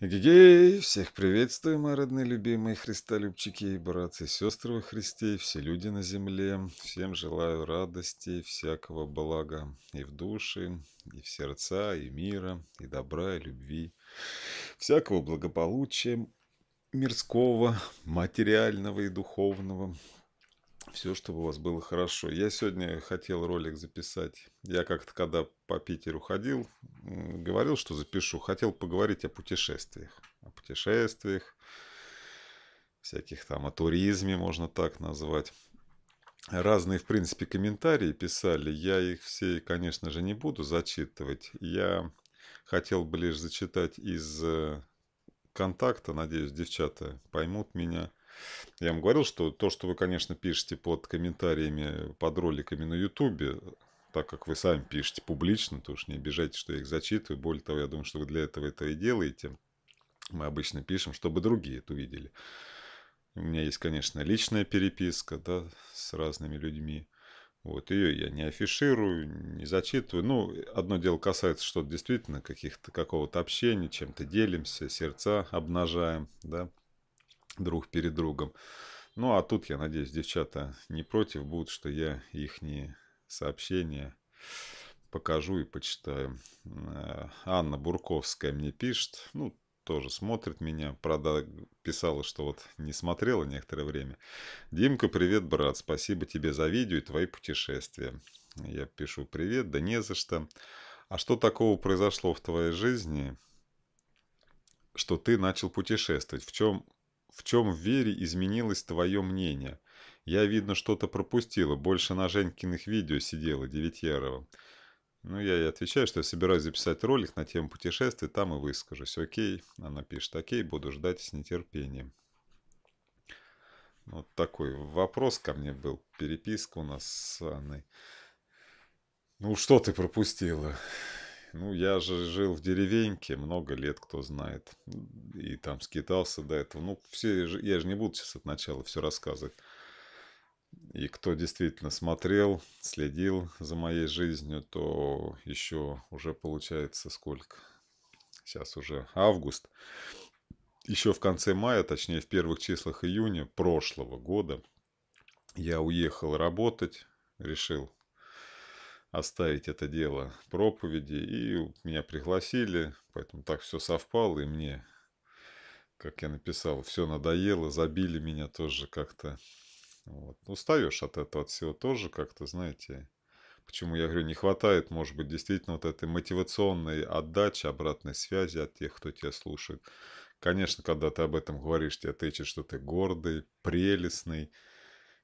Эгегей, всех приветствую, мои родные, любимые христолюбчики и братцы, и сестры во Христе, все люди на земле. Всем желаю радости, всякого блага и в душе, и в сердца, и мира, и добра, и любви, всякого благополучия мирского, материального и духовного, все, чтобы у вас было хорошо. Я сегодня хотел ролик записать. Я как-то, когда по Питеру ходил, говорил, что запишу. Хотел поговорить о путешествиях. О путешествиях, всяких там, о туризме, можно так назвать. Разные, в принципе, комментарии писали. Я их все, конечно же, не буду зачитывать. Я хотел бы лишь зачитать из э, контакта. Надеюсь, девчата поймут меня. Я вам говорил, что то, что вы, конечно, пишете под комментариями, под роликами на Ютубе, так как вы сами пишете публично, то уж не обижайтесь, что я их зачитываю. Более того, я думаю, что вы для этого это и делаете. Мы обычно пишем, чтобы другие это увидели. У меня есть, конечно, личная переписка да, с разными людьми. Вот ее я не афиширую, не зачитываю. Ну, одно дело касается что действительно каких-то какого-то общения, чем-то делимся, сердца обнажаем, да, друг перед другом. Ну, а тут, я надеюсь, девчата не против будут, что я их сообщения покажу и почитаю. Э, Анна Бурковская мне пишет, ну, тоже смотрит меня. Правда, писала, что вот не смотрела некоторое время. Димка, привет, брат. Спасибо тебе за видео и твои путешествия. Я пишу привет, да не за что. А что такого произошло в твоей жизни, что ты начал путешествовать? В чем в чем в Вере изменилось твое мнение? Я, видно, что-то пропустила. Больше на Женькиных видео сидела, Девятьярова. Ну, я и отвечаю, что я собираюсь записать ролик на тему путешествий, там и выскажусь. Окей. Она пишет, окей, буду ждать с нетерпением. Вот такой вопрос ко мне был. Переписка у нас с Анной. Ну, что ты пропустила? Ну, я же жил в деревеньке много лет, кто знает. И там скитался до этого. Ну, все, я же не буду сейчас от начала все рассказывать. И кто действительно смотрел, следил за моей жизнью, то еще уже получается сколько? Сейчас уже август. Еще в конце мая, точнее в первых числах июня прошлого года, я уехал работать, решил оставить это дело проповеди, и меня пригласили, поэтому так все совпало, и мне, как я написал, все надоело, забили меня тоже как-то. Вот. Ну, Устаешь от этого, от всего тоже как-то, знаете, почему я говорю, не хватает, может быть, действительно вот этой мотивационной отдачи, обратной связи от тех, кто тебя слушает. Конечно, когда ты об этом говоришь, тебе отвечают, что ты гордый, прелестный,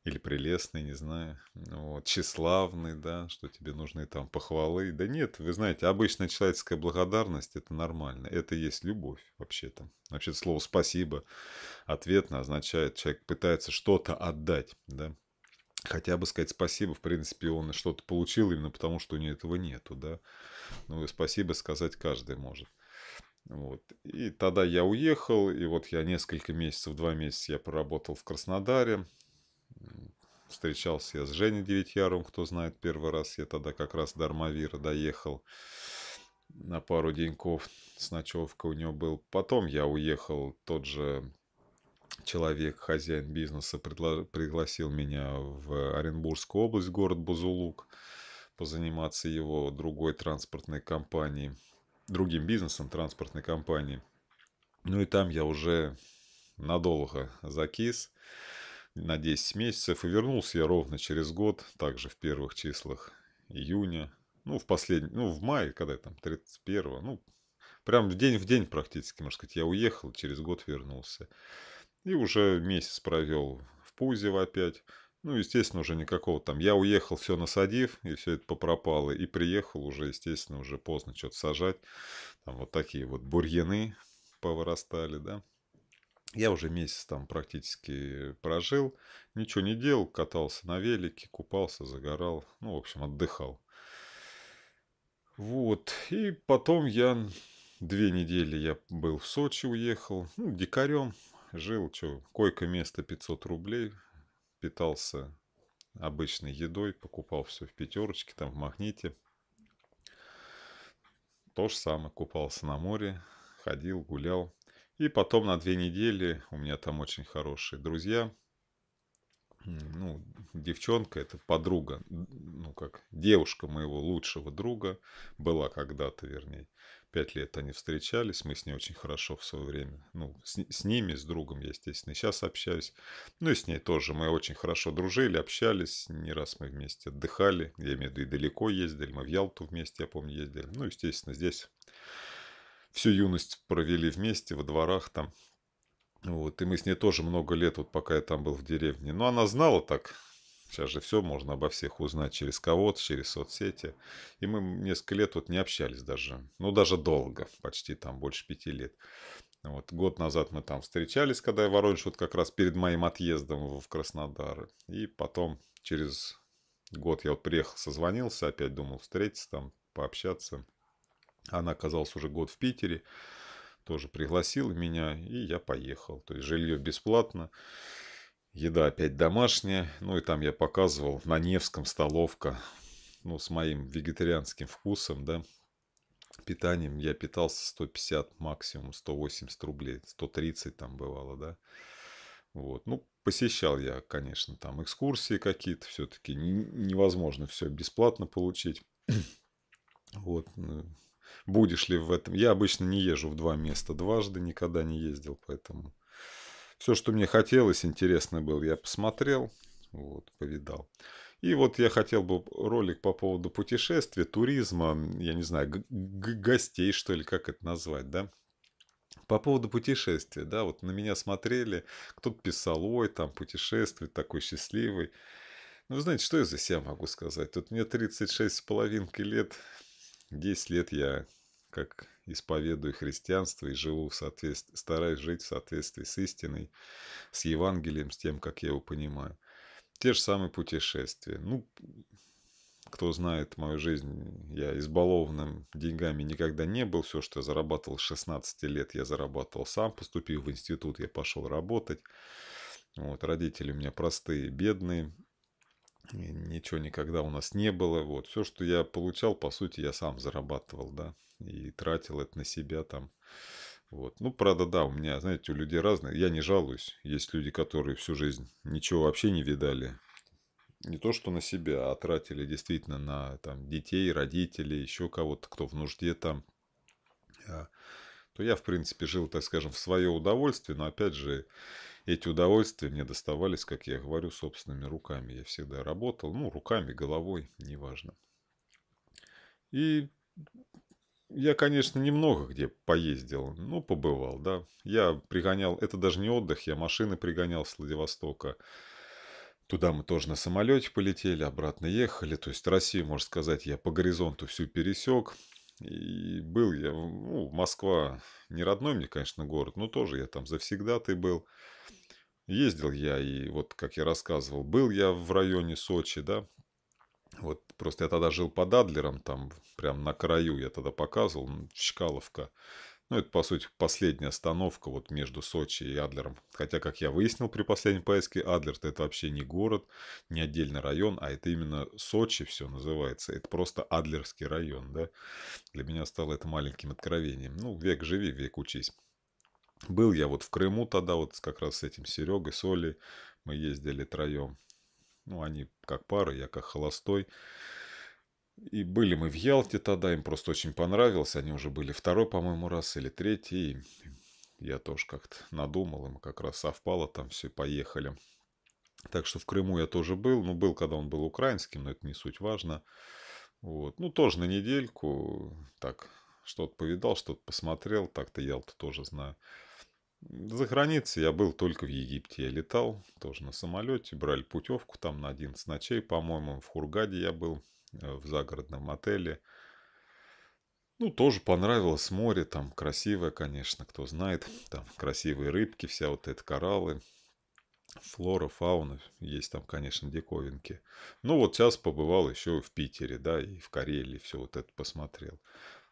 или прелестный, не знаю, ну вот, тщеславный, да, что тебе нужны там похвалы. Да нет, вы знаете, обычная человеческая благодарность – это нормально, это есть любовь вообще-то. вообще слово «спасибо» ответно означает, человек пытается что-то отдать, да, хотя бы сказать спасибо, в принципе, он что-то получил именно потому, что у него этого нету, да. Ну и спасибо сказать каждый может. Вот. И тогда я уехал, и вот я несколько месяцев, два месяца я проработал в Краснодаре, встречался я с Женей Девятьяровым, кто знает, первый раз я тогда как раз до Армавира доехал на пару деньков с ночевкой у него был. Потом я уехал, тот же человек, хозяин бизнеса, предла... пригласил меня в Оренбургскую область, город Бузулук, позаниматься его другой транспортной компанией, другим бизнесом транспортной компании. Ну и там я уже надолго закис на 10 месяцев, и вернулся я ровно через год, также в первых числах июня, ну, в последний, ну, в мае, когда я там, 31 ну, прям в день в день практически, можно сказать, я уехал, через год вернулся. И уже месяц провел в Пузево опять. Ну, естественно, уже никакого там. Я уехал, все насадив, и все это попропало. И приехал уже, естественно, уже поздно что-то сажать. Там вот такие вот бурьяны повырастали, да. Я уже месяц там практически прожил, ничего не делал, катался на велике, купался, загорал, ну, в общем, отдыхал. Вот, и потом я две недели я был в Сочи, уехал, ну, дикарем, жил, что, койка место 500 рублей, питался обычной едой, покупал все в пятерочке, там в магните. То же самое, купался на море, ходил, гулял. И потом на две недели у меня там очень хорошие друзья. Ну, девчонка, это подруга, ну как девушка моего лучшего друга, была когда-то, вернее, пять лет они встречались, мы с ней очень хорошо в свое время, ну, с, с ними, с другом я, естественно, сейчас общаюсь, ну и с ней тоже, мы очень хорошо дружили, общались, не раз мы вместе отдыхали, я имею в виду и далеко ездили, мы в Ялту вместе, я помню, ездили, ну, естественно, здесь всю юность провели вместе во дворах там. Вот, и мы с ней тоже много лет, вот пока я там был в деревне. Но она знала так, сейчас же все можно обо всех узнать через кого-то, через соцсети. И мы несколько лет вот не общались даже, ну даже долго, почти там больше пяти лет. Вот, год назад мы там встречались, когда я Воронеж, вот как раз перед моим отъездом в Краснодар. И потом через год я вот приехал, созвонился, опять думал встретиться там, пообщаться. Она оказалась уже год в Питере, тоже пригласила меня, и я поехал. То есть жилье бесплатно, еда опять домашняя. Ну и там я показывал на Невском столовка, ну с моим вегетарианским вкусом, да, питанием я питался 150 максимум, 180 рублей, 130 там бывало, да. Вот, ну, посещал я, конечно, там экскурсии какие-то, все-таки невозможно все бесплатно получить. Вот, ну, будешь ли в этом. Я обычно не езжу в два места дважды, никогда не ездил, поэтому все, что мне хотелось, интересно было, я посмотрел, вот, повидал. И вот я хотел бы ролик по поводу путешествия, туризма, я не знаю, гостей, что ли, как это назвать, да? По поводу путешествия, да, вот на меня смотрели, кто-то писал, ой, там путешествует, такой счастливый. Ну, знаете, что я за себя могу сказать? Тут мне 36 с половинкой лет, 10 лет я как исповедую христианство и живу в соответствии, стараюсь жить в соответствии с истиной, с Евангелием, с тем, как я его понимаю. Те же самые путешествия. Ну, кто знает мою жизнь, я избалованным деньгами никогда не был. Все, что я зарабатывал 16 лет, я зарабатывал сам, поступив в институт, я пошел работать. Вот, родители у меня простые, бедные ничего никогда у нас не было. Вот. Все, что я получал, по сути, я сам зарабатывал, да, и тратил это на себя там. Вот. Ну, правда, да, у меня, знаете, у людей разные. Я не жалуюсь. Есть люди, которые всю жизнь ничего вообще не видали. Не то, что на себя, а тратили действительно на там, детей, родителей, еще кого-то, кто в нужде там. А, то я, в принципе, жил, так скажем, в свое удовольствие, но, опять же, эти удовольствия мне доставались, как я говорю, собственными руками. Я всегда работал, ну, руками, головой, неважно. И я, конечно, немного где поездил, ну, побывал, да. Я пригонял, это даже не отдых, я машины пригонял с Владивостока. Туда мы тоже на самолете полетели, обратно ехали. То есть Россию, можно сказать, я по горизонту всю пересек. И был я, ну, Москва не родной мне, конечно, город, но тоже я там завсегда ты был. Ездил я и вот, как я рассказывал, был я в районе Сочи, да, вот просто я тогда жил под Адлером, там прям на краю я тогда показывал, Чкаловка. Ну, это, по сути, последняя остановка вот между Сочи и Адлером. Хотя, как я выяснил при последней поездке, адлер это вообще не город, не отдельный район, а это именно Сочи все называется. Это просто Адлерский район, да. Для меня стало это маленьким откровением. Ну, век живи, век учись. Был я вот в Крыму тогда, вот как раз с этим Серегой, с Мы ездили троем. Ну, они как пары, я как холостой. И были мы в Ялте тогда, им просто очень понравилось. Они уже были второй, по-моему, раз или третий. я тоже как-то надумал, им как раз совпало там все, поехали. Так что в Крыму я тоже был. Ну, был, когда он был украинским, но это не суть важно. Вот. Ну, тоже на недельку. Так, что-то повидал, что-то посмотрел. Так-то Ялту тоже знаю. За границей я был только в Египте. Я летал тоже на самолете, брали путевку там на 11 ночей, по-моему. В Хургаде я был, э, в загородном отеле. Ну, тоже понравилось море, там красивое, конечно, кто знает. Там красивые рыбки, вся вот эта кораллы, флора, фауна. Есть там, конечно, диковинки. Ну, вот сейчас побывал еще в Питере, да, и в Карелии, все вот это посмотрел.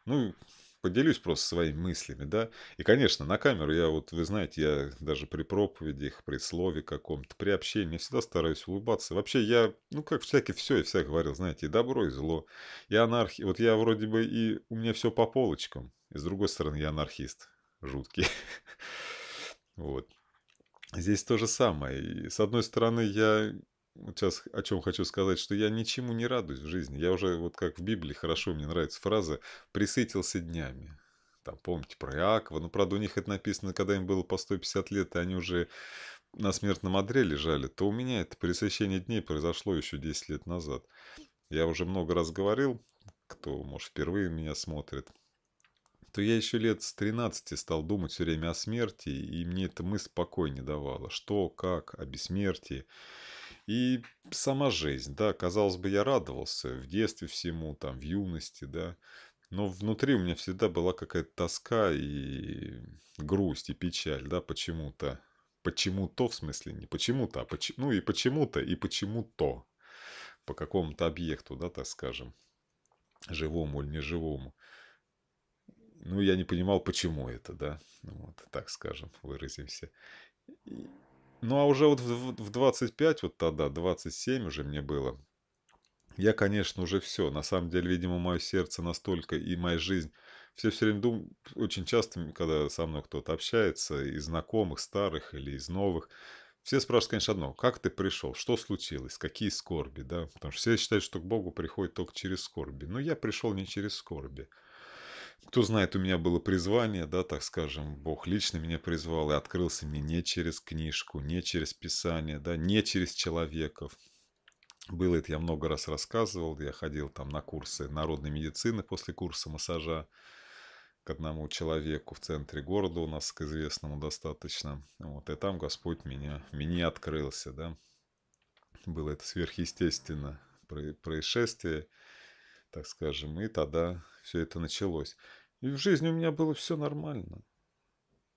Ну, поделюсь просто своими мыслями, да. И, конечно, на камеру я вот, вы знаете, я даже при проповедях, при слове каком-то, при общении всегда стараюсь улыбаться. Вообще я, ну, как всякий все и вся говорил, знаете, и добро, и зло, и анархия. Вот я вроде бы и у меня все по полочкам. И с другой стороны, я анархист жуткий. вот. Здесь то же самое. И с одной стороны, я вот сейчас о чем хочу сказать, что я ничему не радуюсь в жизни. Я уже, вот как в Библии, хорошо мне нравится фраза «присытился днями». Там, помните про Иакова, ну, правда, у них это написано, когда им было по 150 лет, и они уже на смертном одре лежали, то у меня это пресыщение дней произошло еще 10 лет назад. Я уже много раз говорил, кто, может, впервые меня смотрит, то я еще лет с 13 стал думать все время о смерти, и мне эта мысль покой не давала. Что, как, о бессмертии. И сама жизнь, да, казалось бы, я радовался в детстве всему, там, в юности, да, но внутри у меня всегда была какая-то тоска и грусть, и печаль, да, почему-то. Почему-то, в смысле, не почему-то, а почему, ну и почему-то, и почему-то. По какому-то объекту, да, так скажем, живому или неживому. Ну, я не понимал, почему это, да, вот, так скажем, выразимся. Ну а уже вот в, в 25, вот тогда, 27 уже мне было, я, конечно, уже все. На самом деле, видимо, мое сердце настолько и моя жизнь. Все все время думаю, очень часто, когда со мной кто-то общается, из знакомых, старых или из новых, все спрашивают, конечно, одно, как ты пришел, что случилось, какие скорби, да, потому что все считают, что к Богу приходит только через скорби. Но я пришел не через скорби кто знает, у меня было призвание, да, так скажем, Бог лично меня призвал, и открылся мне не через книжку, не через писание, да, не через человеков. Было это я много раз рассказывал, я ходил там на курсы народной медицины после курса массажа к одному человеку в центре города у нас, к известному достаточно. Вот, и там Господь меня, меня открылся, да. Было это сверхъестественное происшествие так скажем, и тогда все это началось. И в жизни у меня было все нормально.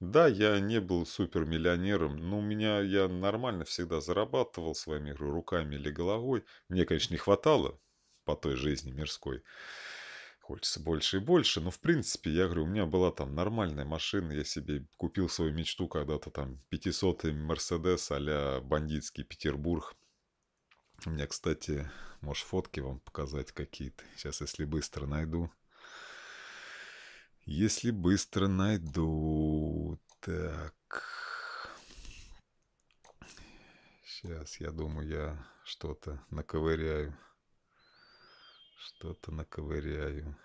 Да, я не был супермиллионером, но у меня я нормально всегда зарабатывал своими руками или головой. Мне, конечно, не хватало по той жизни мирской. Хочется больше и больше, но в принципе, я говорю, у меня была там нормальная машина, я себе купил свою мечту когда-то там 500-й Мерседес а бандитский Петербург – у меня, кстати, можешь фотки вам показать какие-то. Сейчас, если быстро найду. Если быстро найду... Так... Сейчас, я думаю, я что-то наковыряю. Что-то наковыряю.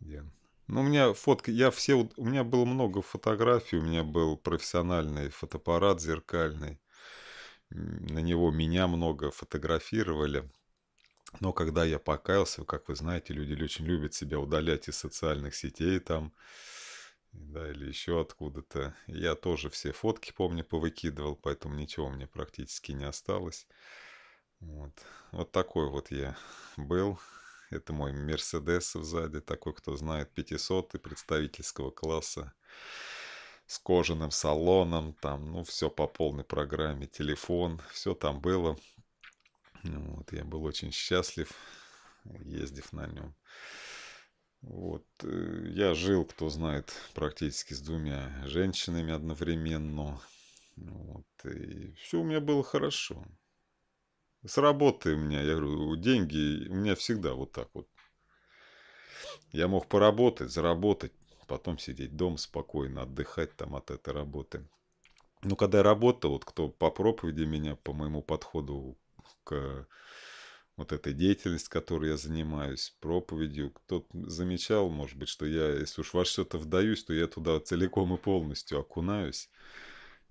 Где ну, у меня фотки, я все, у меня было много фотографий, у меня был профессиональный фотоаппарат зеркальный, на него меня много фотографировали. Но когда я покаялся, как вы знаете, люди очень любят себя удалять из социальных сетей там, да, или еще откуда-то. Я тоже все фотки, помню, повыкидывал, поэтому ничего мне практически не осталось. Вот, вот такой вот я был. Это мой Мерседес сзади, такой, кто знает, 500 представительского класса с кожаным салоном, там, ну, все по полной программе, телефон, все там было. Ну, вот, я был очень счастлив, ездив на нем. Вот, э, я жил, кто знает, практически с двумя женщинами одновременно. Вот, и все у меня было хорошо. С работы у меня, я говорю, деньги у меня всегда вот так вот. Я мог поработать, заработать, потом сидеть дома спокойно, отдыхать там от этой работы. Но когда я работал, вот кто по проповеди меня, по моему подходу к вот этой деятельности, которой я занимаюсь, проповедью, кто замечал, может быть, что я, если уж во что-то вдаюсь, то я туда целиком и полностью окунаюсь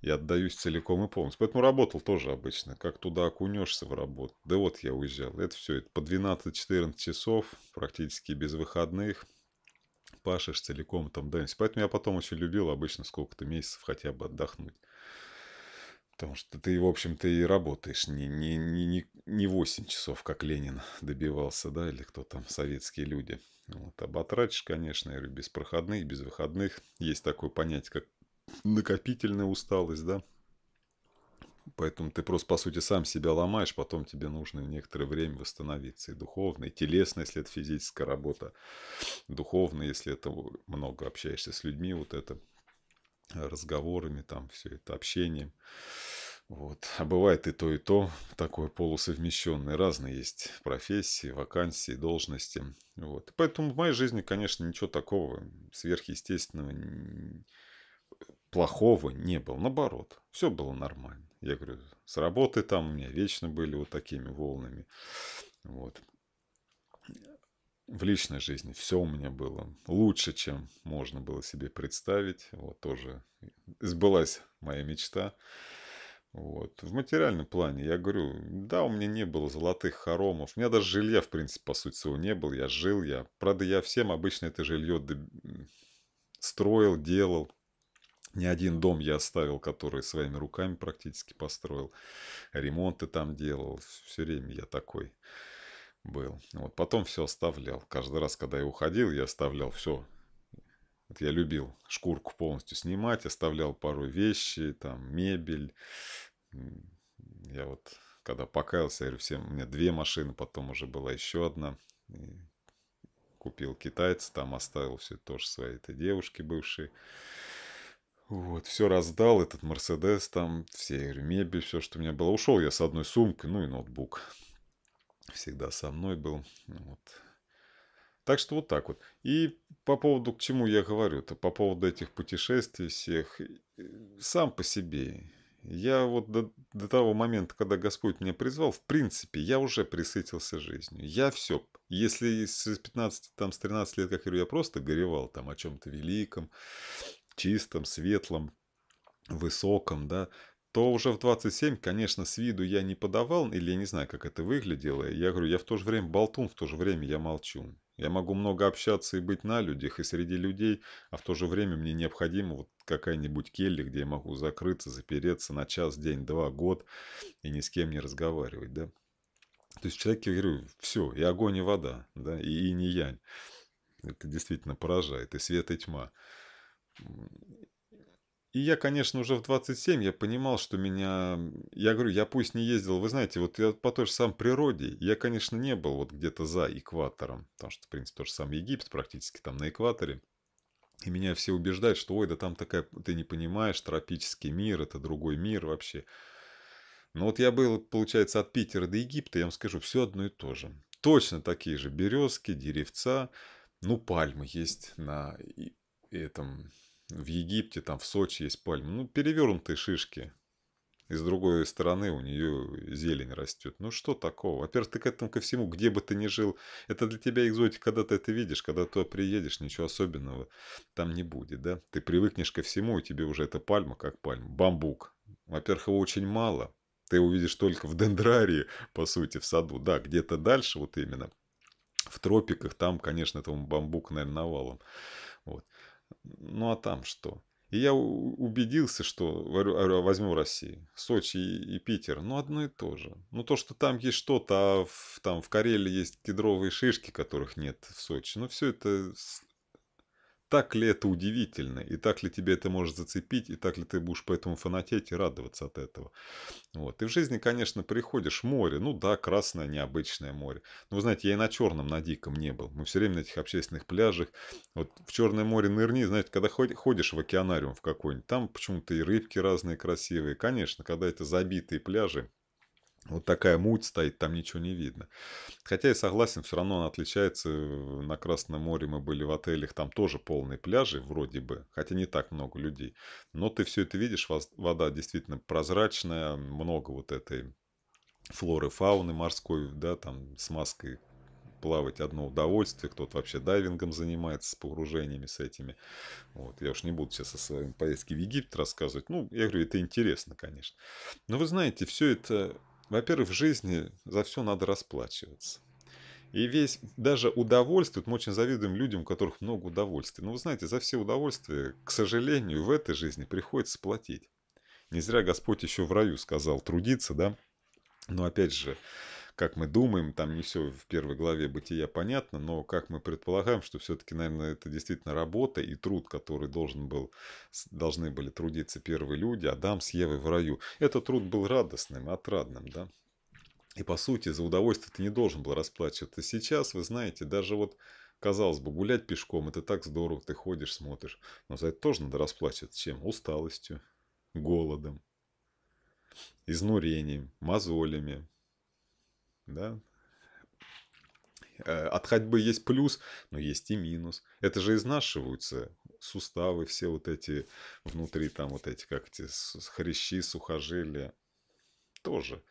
и отдаюсь целиком и полностью. Поэтому работал тоже обычно. Как туда окунешься в работу. Да вот я уезжал. Это все это по 12-14 часов, практически без выходных. Пашешь целиком там даешь. Поэтому я потом очень любил обычно сколько-то месяцев хотя бы отдохнуть. Потому что ты, в общем-то, и работаешь не, не, не, не 8 часов, как Ленин добивался, да, или кто там, советские люди. Вот, оботратишь, а конечно, я говорю, без проходных, без выходных. Есть такое понятие, как накопительная усталость, да. Поэтому ты просто, по сути, сам себя ломаешь, потом тебе нужно некоторое время восстановиться. И духовно, и телесно, если это физическая работа. Духовно, если это много общаешься с людьми, вот это разговорами, там все это общением. Вот. А бывает и то, и то, такое полусовмещенное. Разные есть профессии, вакансии, должности. Вот. Поэтому в моей жизни, конечно, ничего такого сверхъестественного плохого не было. Наоборот, все было нормально. Я говорю, с работы там у меня вечно были вот такими волнами. Вот. В личной жизни все у меня было лучше, чем можно было себе представить. Вот тоже сбылась моя мечта. Вот. В материальном плане, я говорю, да, у меня не было золотых хоромов. У меня даже жилья, в принципе, по сути своего не было. Я жил, я... Правда, я всем обычно это жилье строил, делал. Ни один дом я оставил, который своими руками практически построил. Ремонты там делал. Все время я такой был. Вот потом все оставлял. Каждый раз, когда я уходил, я оставлял все. Вот я любил шкурку полностью снимать, оставлял пару вещи, там мебель. Я вот когда покаялся, я говорю, всем, у меня две машины, потом уже была еще одна. И купил китайца, там оставил все тоже своей этой девушке бывшей. Вот, все раздал, этот Мерседес там, все мебель, все, что у меня было. Ушел я с одной сумкой, ну и ноутбук. Всегда со мной был. Ну вот. Так что вот так вот. И по поводу, к чему я говорю-то, по поводу этих путешествий всех, сам по себе. Я вот до, до того момента, когда Господь меня призвал, в принципе, я уже присытился жизнью. Я все. Если с 15, там, с 13 лет, как я говорю, я просто горевал там о чем-то великом, чистом, светлом, высоком, да, то уже в 27, конечно, с виду я не подавал, или я не знаю, как это выглядело. Я говорю, я в то же время болтун, в то же время я молчу. Я могу много общаться и быть на людях, и среди людей, а в то же время мне необходима вот какая-нибудь келья, где я могу закрыться, запереться на час, день, два, год и ни с кем не разговаривать, да. То есть человек, я говорю, все, и огонь, и вода, да, и инь, и янь. Это действительно поражает, и свет, и тьма. И я, конечно, уже в 27, я понимал, что меня... Я говорю, я пусть не ездил, вы знаете, вот я по той же самой природе, я, конечно, не был вот где-то за экватором, потому что, в принципе, тот же самый Египет практически там на экваторе. И меня все убеждают, что, ой, да там такая, ты не понимаешь, тропический мир, это другой мир вообще. Но вот я был, получается, от Питера до Египта, я вам скажу, все одно и то же. Точно такие же березки, деревца, ну, пальмы есть на этом в Египте, там в Сочи есть пальмы. Ну, перевернутые шишки. И с другой стороны у нее зелень растет. Ну что такого? Во-первых, ты к этому ко всему, где бы ты ни жил, это для тебя экзотика, когда ты это видишь, когда ты приедешь, ничего особенного там не будет, да? Ты привыкнешь ко всему, и тебе уже эта пальма как пальма. Бамбук. Во-первых, его очень мало. Ты увидишь только в дендрарии, по сути, в саду. Да, где-то дальше вот именно, в тропиках, там, конечно, этому бамбук, наверное, навалом. Вот. Ну а там что? И я убедился, что а, возьму Россию, Сочи и, Питер, ну одно и то же. Ну то, что там есть что-то, а в, там в Карелии есть кедровые шишки, которых нет в Сочи, ну все это так ли это удивительно, и так ли тебе это может зацепить, и так ли ты будешь поэтому фанатеть и радоваться от этого. Вот. И в жизни, конечно, приходишь море, ну да, красное, необычное море. Но вы знаете, я и на Черном, на Диком не был. Мы все время на этих общественных пляжах. Вот в Черное море нырни, знаете, когда ходишь в океанариум в какой-нибудь, там почему-то и рыбки разные красивые. Конечно, когда это забитые пляжи, вот такая муть стоит, там ничего не видно. Хотя я согласен, все равно она отличается. Э, на Красном море мы были в отелях, там тоже полные пляжи, вроде бы, хотя не так много людей. Но ты все это видишь, вода действительно прозрачная, много вот этой флоры, фауны морской, да, там с маской плавать одно удовольствие, кто-то вообще дайвингом занимается, с погружениями, с этими. Вот, я уж не буду сейчас о своей поездке в Египет рассказывать. Ну, я говорю, это интересно, конечно. Но вы знаете, все это во-первых, в жизни за все надо расплачиваться. И весь, даже удовольствие, мы очень завидуем людям, у которых много удовольствия. Но вы знаете, за все удовольствия, к сожалению, в этой жизни приходится платить. Не зря Господь еще в раю сказал трудиться, да? Но опять же, как мы думаем, там не все в первой главе бытия понятно, но как мы предполагаем, что все-таки, наверное, это действительно работа и труд, который должен был, должны были трудиться первые люди, Адам с Евой в раю. Этот труд был радостным, отрадным, да. И по сути, за удовольствие ты не должен был расплачиваться. Сейчас, вы знаете, даже вот Казалось бы, гулять пешком – это так здорово, ты ходишь, смотришь. Но за это тоже надо расплачиваться чем? Усталостью, голодом, изнурением, мозолями, да, э, от ходьбы есть плюс, но есть и минус. Это же изнашиваются суставы, все вот эти внутри, там вот эти, как эти хрящи, сухожилия. Тоже.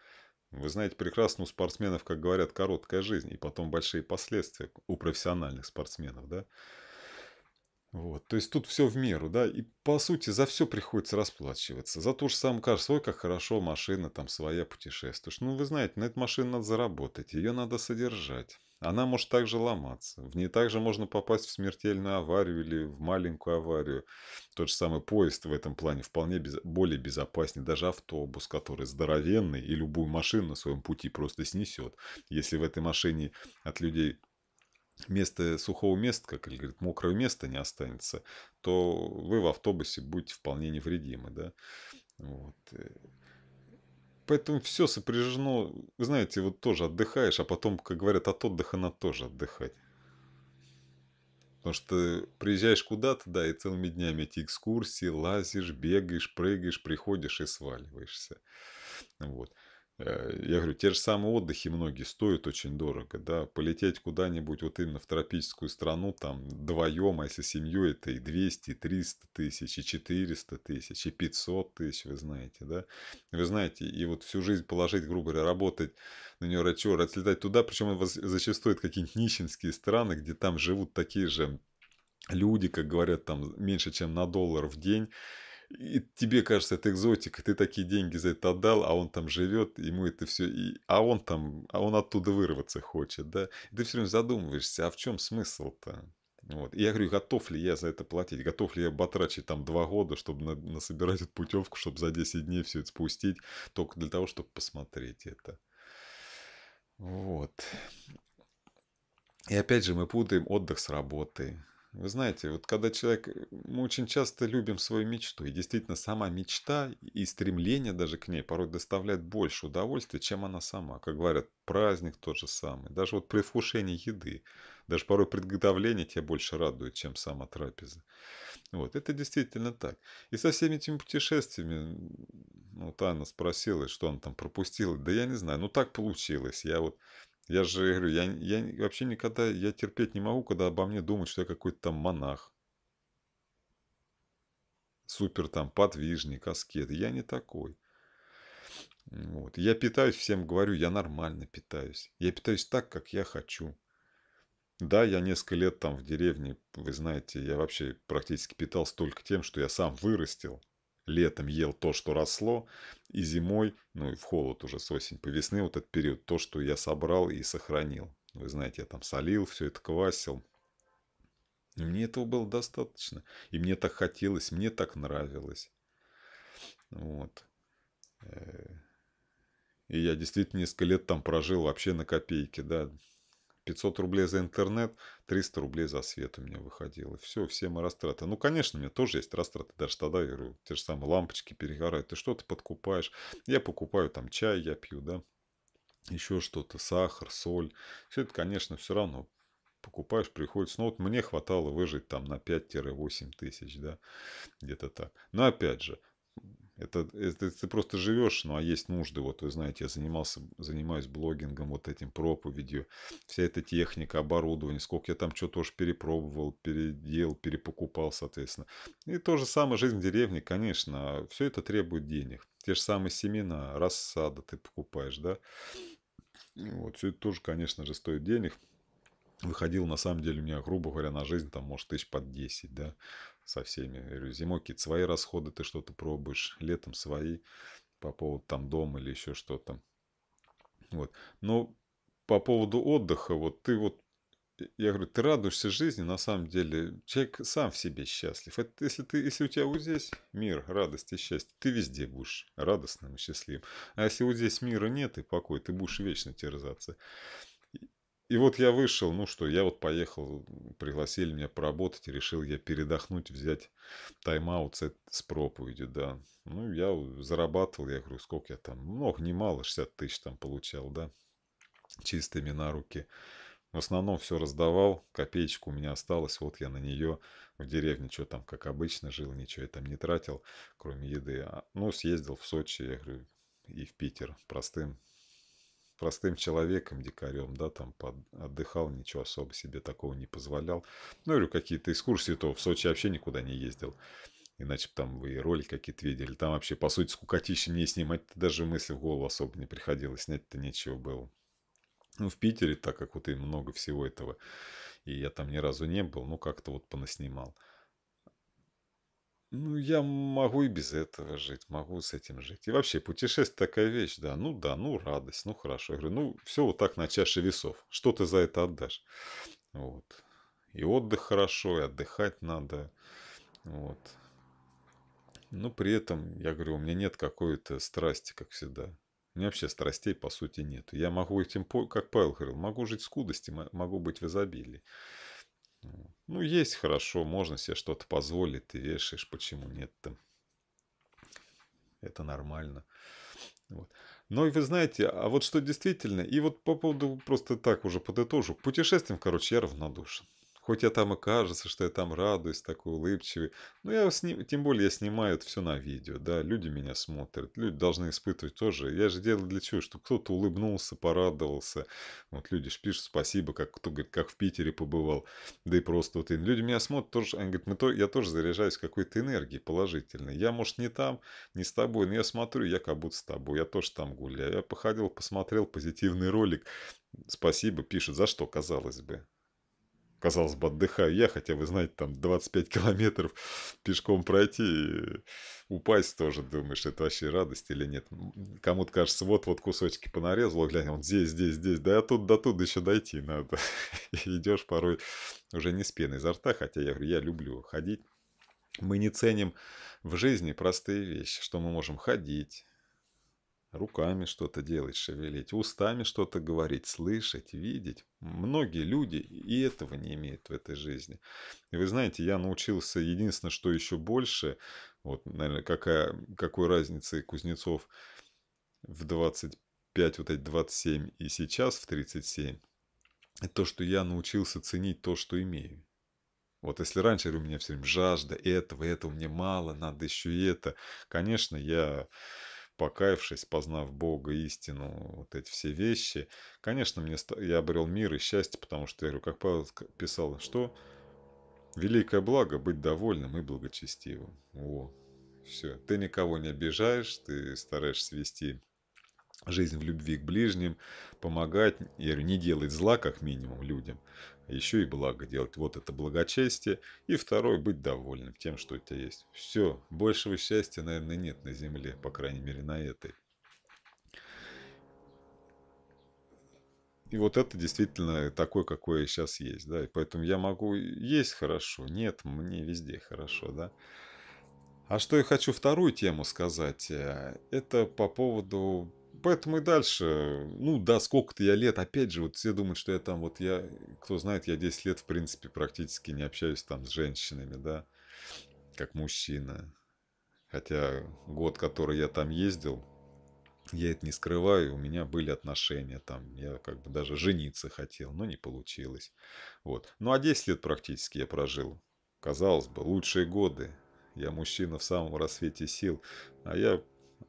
Вы знаете прекрасно, у спортсменов, как говорят, короткая жизнь, и потом большие последствия у профессиональных спортсменов, да? Вот, то есть тут все в меру, да, и по сути за все приходится расплачиваться. За то же самое кажется, ой, как хорошо машина там своя путешествуешь. Ну, вы знаете, на эту машину надо заработать, ее надо содержать. Она может также ломаться. В ней также можно попасть в смертельную аварию или в маленькую аварию. Тот же самый поезд в этом плане вполне без... более безопаснее. Даже автобус, который здоровенный и любую машину на своем пути просто снесет. Если в этой машине от людей вместо сухого места, как или говорит, мокрое место не останется, то вы в автобусе будете вполне невредимы. Да? Вот. Э. Поэтому все сопряжено, вы знаете, вот тоже отдыхаешь, а потом, как говорят, от отдыха надо тоже отдыхать. Потому что приезжаешь куда-то, да, и целыми днями эти экскурсии, лазишь, бегаешь, прыгаешь, приходишь и сваливаешься. Вот. Э, я говорю, те же самые отдыхи многие стоят очень дорого, да, полететь куда-нибудь вот именно в тропическую страну, там, вдвоем, а если семью это и 200, и 300 тысяч, и 400 тысяч, и 500 тысяч, вы знаете, да, вы знаете, и вот всю жизнь положить, грубо говоря, работать на нейрочер, отлетать туда, причем зачастую это какие-нибудь нищенские страны, где там живут такие же люди, как говорят, там, меньше, чем на доллар в день, и тебе кажется, это экзотика, ты такие деньги за это отдал, а он там живет, ему это все, и, а он там, а он оттуда вырваться хочет, да. И ты все время задумываешься, а в чем смысл-то? Вот. И я говорю, готов ли я за это платить, готов ли я батрачить там два года, чтобы на, насобирать эту путевку, чтобы за 10 дней все это спустить, только для того, чтобы посмотреть это. Вот. И опять же мы путаем отдых с работой. Вы знаете, вот когда человек... Э, мы очень часто любим свою мечту, и действительно сама мечта и стремление даже к ней порой доставляет больше удовольствия, чем она сама. Как говорят, праздник тот же самый. Даже вот предвкушение еды, даже порой приготовление тебя больше радует, чем сама трапеза. Вот, это действительно так. И со всеми этими путешествиями, ну, вот Анна спросила, что она там пропустила. Да я не знаю, ну так получилось. Я вот я же говорю, я, я вообще никогда, я терпеть не могу, когда обо мне думают, что я какой-то там монах. Супер там подвижник, аскет. Я не такой. Вот. Я питаюсь, всем говорю, я нормально питаюсь. Я питаюсь так, как я хочу. Да, я несколько лет там в деревне, вы знаете, я вообще практически питался только тем, что я сам вырастил летом ел то, что росло, и зимой, ну и в холод уже с осени по весны, вот этот период, то, что я собрал и сохранил. Вы знаете, я там солил, все это квасил. И мне этого было достаточно. И мне так хотелось, мне так нравилось. Вот. Э, и я действительно несколько лет там прожил вообще на копейки, да. 500 рублей за интернет, 300 рублей за свет у меня выходило. Все, все мои растраты. Ну, конечно, у меня тоже есть растраты. Даже тогда, я говорю, те же самые лампочки перегорают. Ты что-то подкупаешь. Я покупаю там чай, я пью, да. Еще что-то, сахар, соль. Все это, конечно, все равно покупаешь, приходится. Ну, вот мне хватало выжить там на 5-8 тысяч, да, где-то так. Но опять же, это, это ты просто живешь, ну а есть нужды. Вот вы знаете, я занимался, занимаюсь блогингом, вот этим проповедью. Вся эта техника, оборудование, сколько я там что то тоже перепробовал, передел, перепокупал, соответственно. И то же самое, жизнь в деревне, конечно, все это требует денег. Те же самые семена, рассада ты покупаешь, да. Вот, все это тоже, конечно же, стоит денег выходил, на самом деле, у меня, грубо говоря, на жизнь, там, может, тысяч под 10, да, со всеми. Я говорю, зимой какие-то свои расходы ты что-то пробуешь, летом свои по поводу там дома или еще что-то. Вот. Но по поводу отдыха, вот ты вот э, я говорю, ты радуешься жизни, на самом деле, человек сам в себе счастлив. Это, если, ты, если у тебя вот здесь мир, радость и счастье, ты везде будешь радостным и счастливым. А если вот здесь мира нет и покоя ты будешь вечно терзаться. И вот я вышел, ну что, я вот поехал, пригласили меня поработать, решил я передохнуть, взять тайм-аут с проповедью, да. Ну, я зарабатывал, я говорю, сколько я там, много, немало, 60 тысяч там получал, да, чистыми на руки. В основном все раздавал, копеечку у меня осталось, вот я на нее в деревне, что там, как обычно, жил, ничего я там не тратил, кроме еды. А, ну, съездил в Сочи, я говорю, и в Питер простым простым человеком, дикарем, да, там под, отдыхал, ничего особо себе такого не позволял. Ну, или какие-то экскурсии, то в Сочи вообще никуда не ездил. Иначе бы там вы и ролики какие-то видели. Там вообще, по сути, скукотища мне снимать даже мысли в голову особо не приходилось. Снять-то нечего было. Ну, в Питере, так как вот и много всего этого, и я там ни разу не был, ну, как-то вот понаснимал. Ну, я могу и без этого жить, могу с этим жить. И вообще, путешествие такая вещь, да, ну да, ну радость, ну хорошо. Я говорю, ну все вот так на чаше весов, что ты за это отдашь? Вот. И отдых хорошо, и отдыхать надо, вот. Но при этом, я говорю, у меня нет какой-то страсти, как всегда. У меня вообще страстей, по сути, нет. Я могу этим, как Павел говорил, могу жить в скудости, могу быть в изобилии. Вот. Ну, есть хорошо, можно себе что-то позволить, ты вешаешь, почему нет-то. Это нормально. Вот. Но и вы знаете, а вот что действительно, и вот по поводу, просто так уже подытожу, путешествием, короче, я равнодушен. Хоть я там и кажется, что я там радуюсь, такой улыбчивый. Но я сни... тем более я снимаю это все на видео, да, люди меня смотрят, люди должны испытывать тоже. Я же делаю для чего, что кто-то улыбнулся, порадовался. Вот люди же пишут спасибо, как кто говорит, как в Питере побывал, да и просто вот люди меня смотрят тоже, они говорят, мы то, я тоже заряжаюсь какой-то энергией положительной. Я, может, не там, не с тобой, но я смотрю, я как будто с тобой, я тоже там гуляю. Я походил, посмотрел позитивный ролик, спасибо, пишет, за что, казалось бы казалось бы, отдыхаю я, хотя вы знаете, там 25 километров пешком пройти и упасть тоже, думаешь, это вообще радость или нет. Кому-то кажется, вот-вот кусочки понарезал, глянь, вот здесь, здесь, здесь, да я тут до туда еще дойти надо. Идешь порой уже не с пеной изо рта, хотя я говорю, я люблю ходить. Мы не ценим в жизни простые вещи, что мы можем ходить, руками что-то делать, шевелить, устами что-то говорить, слышать, видеть. Многие люди и этого не имеют в этой жизни. И вы знаете, я научился единственное, что еще больше, вот, наверное, какая, какой разницы Кузнецов в 25, вот эти 27 и сейчас в 37, это то, что я научился ценить то, что имею. Вот если раньше у меня все время жажда этого, этого мне мало, надо еще и это. Конечно, я покаявшись, познав Бога, истину, вот эти все вещи, конечно, мне я обрел мир и счастье, потому что, я говорю, как Павел писал, что великое благо быть довольным и благочестивым. О, все, ты никого не обижаешь, ты стараешься вести жизнь в любви к ближним, помогать, я говорю, не делать зла, как минимум, людям еще и благо делать. Вот это благочестие. И второе, быть довольным тем, что у тебя есть. Все, большего счастья, наверное, нет на земле, по крайней мере, на этой. И вот это действительно такое, какое сейчас есть, да, и поэтому я могу есть хорошо, нет, мне везде хорошо, да. А что я хочу вторую тему сказать, э, это по поводу поэтому и дальше, ну, да, сколько-то я лет, опять же, вот все думают, что я там, вот я, кто знает, я 10 лет, в принципе, практически не общаюсь там с женщинами, да, как мужчина. Хотя год, который я там ездил, я это не скрываю, у меня были отношения там, я как бы даже жениться хотел, но не получилось. Вот. Ну, а 10 лет практически я прожил. Казалось бы, лучшие годы. Я мужчина в самом рассвете сил, а я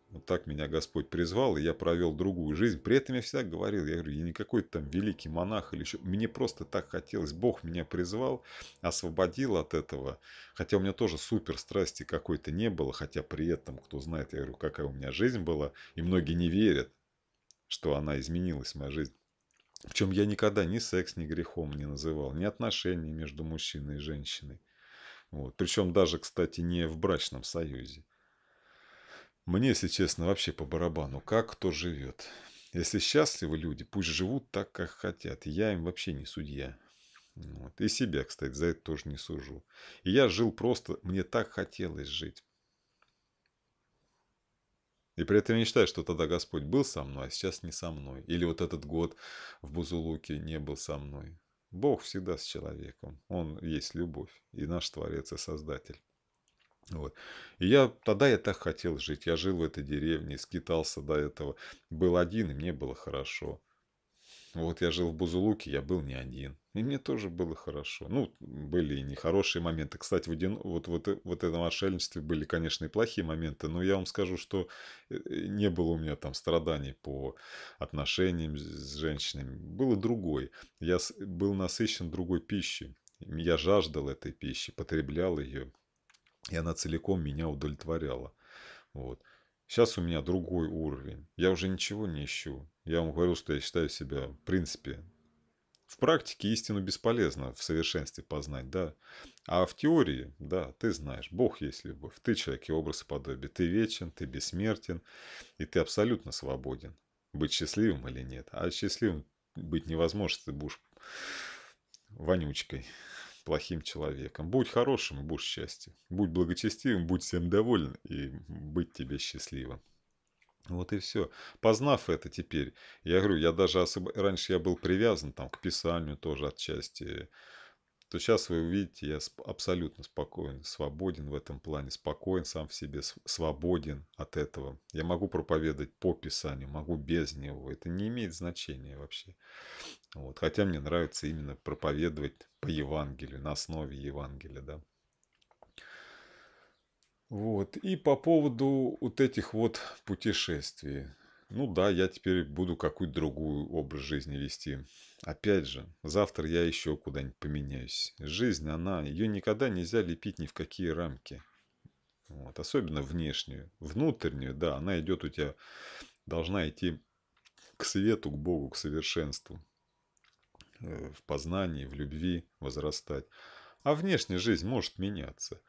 вот так меня Господь призвал, и я провел другую жизнь. При этом я всегда говорил, я говорю, я не какой-то там великий монах или еще. Мне просто так хотелось. Бог меня призвал, освободил от этого. Хотя у меня тоже супер страсти какой-то не было. Хотя при этом, кто знает, я говорю, какая у меня жизнь была. И многие не верят, что она изменилась, моя жизнь. В чем я никогда ни секс, ни грехом не называл, ни отношения между мужчиной и женщиной. Вот. Причем даже, кстати, не в брачном союзе. Мне, если честно, вообще по барабану, как кто живет. Если счастливы люди, пусть живут так, как хотят. Я им вообще не судья. Вот. И себя, кстати, за это тоже не сужу. И я жил просто, мне так хотелось жить. И при этом я не считаю, что тогда Господь был со мной, а сейчас не со мной. Или вот этот год в Бузулуке не был со мной. Бог всегда с человеком. Он есть любовь. И наш Творец и Создатель. Вот. И я тогда я так хотел жить. Я жил в этой деревне, скитался до этого. Был один, и мне было хорошо. Вот я жил в Бузулуке, я был не один. И мне тоже было хорошо. Ну, были и нехорошие моменты. Кстати, в, один... вот, вот, э, вот этом отшельничестве были, конечно, и плохие моменты, но я вам скажу, что э, не было у меня там страданий по отношениям с женщинами. Было другой. Я был насыщен другой пищей. Я жаждал этой пищи, потреблял ее. И она целиком меня удовлетворяла. Вот. Сейчас у меня другой уровень. Я уже ничего не ищу. Я вам говорил, что я считаю себя, в принципе, в практике истину бесполезно в совершенстве познать, да. А в теории, да, ты знаешь, Бог есть любовь. Ты человек и образ и подобие. Ты вечен, ты бессмертен, и ты абсолютно свободен. Быть счастливым или нет. А счастливым быть невозможно, ты будешь вонючкой плохим человеком. Будь хорошим, будь счастье. Будь благочестивым, будь всем доволен и быть тебе счастливым. Вот и все. Познав это теперь, я говорю, я даже особо... Раньше я был привязан там, к писанию тоже отчасти, то сейчас вы увидите, я абсолютно спокоен, свободен в этом плане, спокоен сам в себе, свободен от этого. Я могу проповедовать по Писанию, могу без него. Это не имеет значения вообще. Вот. Хотя мне нравится именно проповедовать по Евангелию, на основе Евангелия. Да? Вот. И по поводу вот этих вот путешествий. Ну да, я теперь буду какую-то другую образ жизни вести. Опять же, завтра я еще куда-нибудь поменяюсь. Жизнь, она, ее никогда нельзя лепить ни в какие рамки. Вот, особенно внешнюю. Внутреннюю, да, она идет у тебя, должна идти к свету, к Богу, к совершенству. Э, в познании, в любви возрастать. А внешняя жизнь может меняться.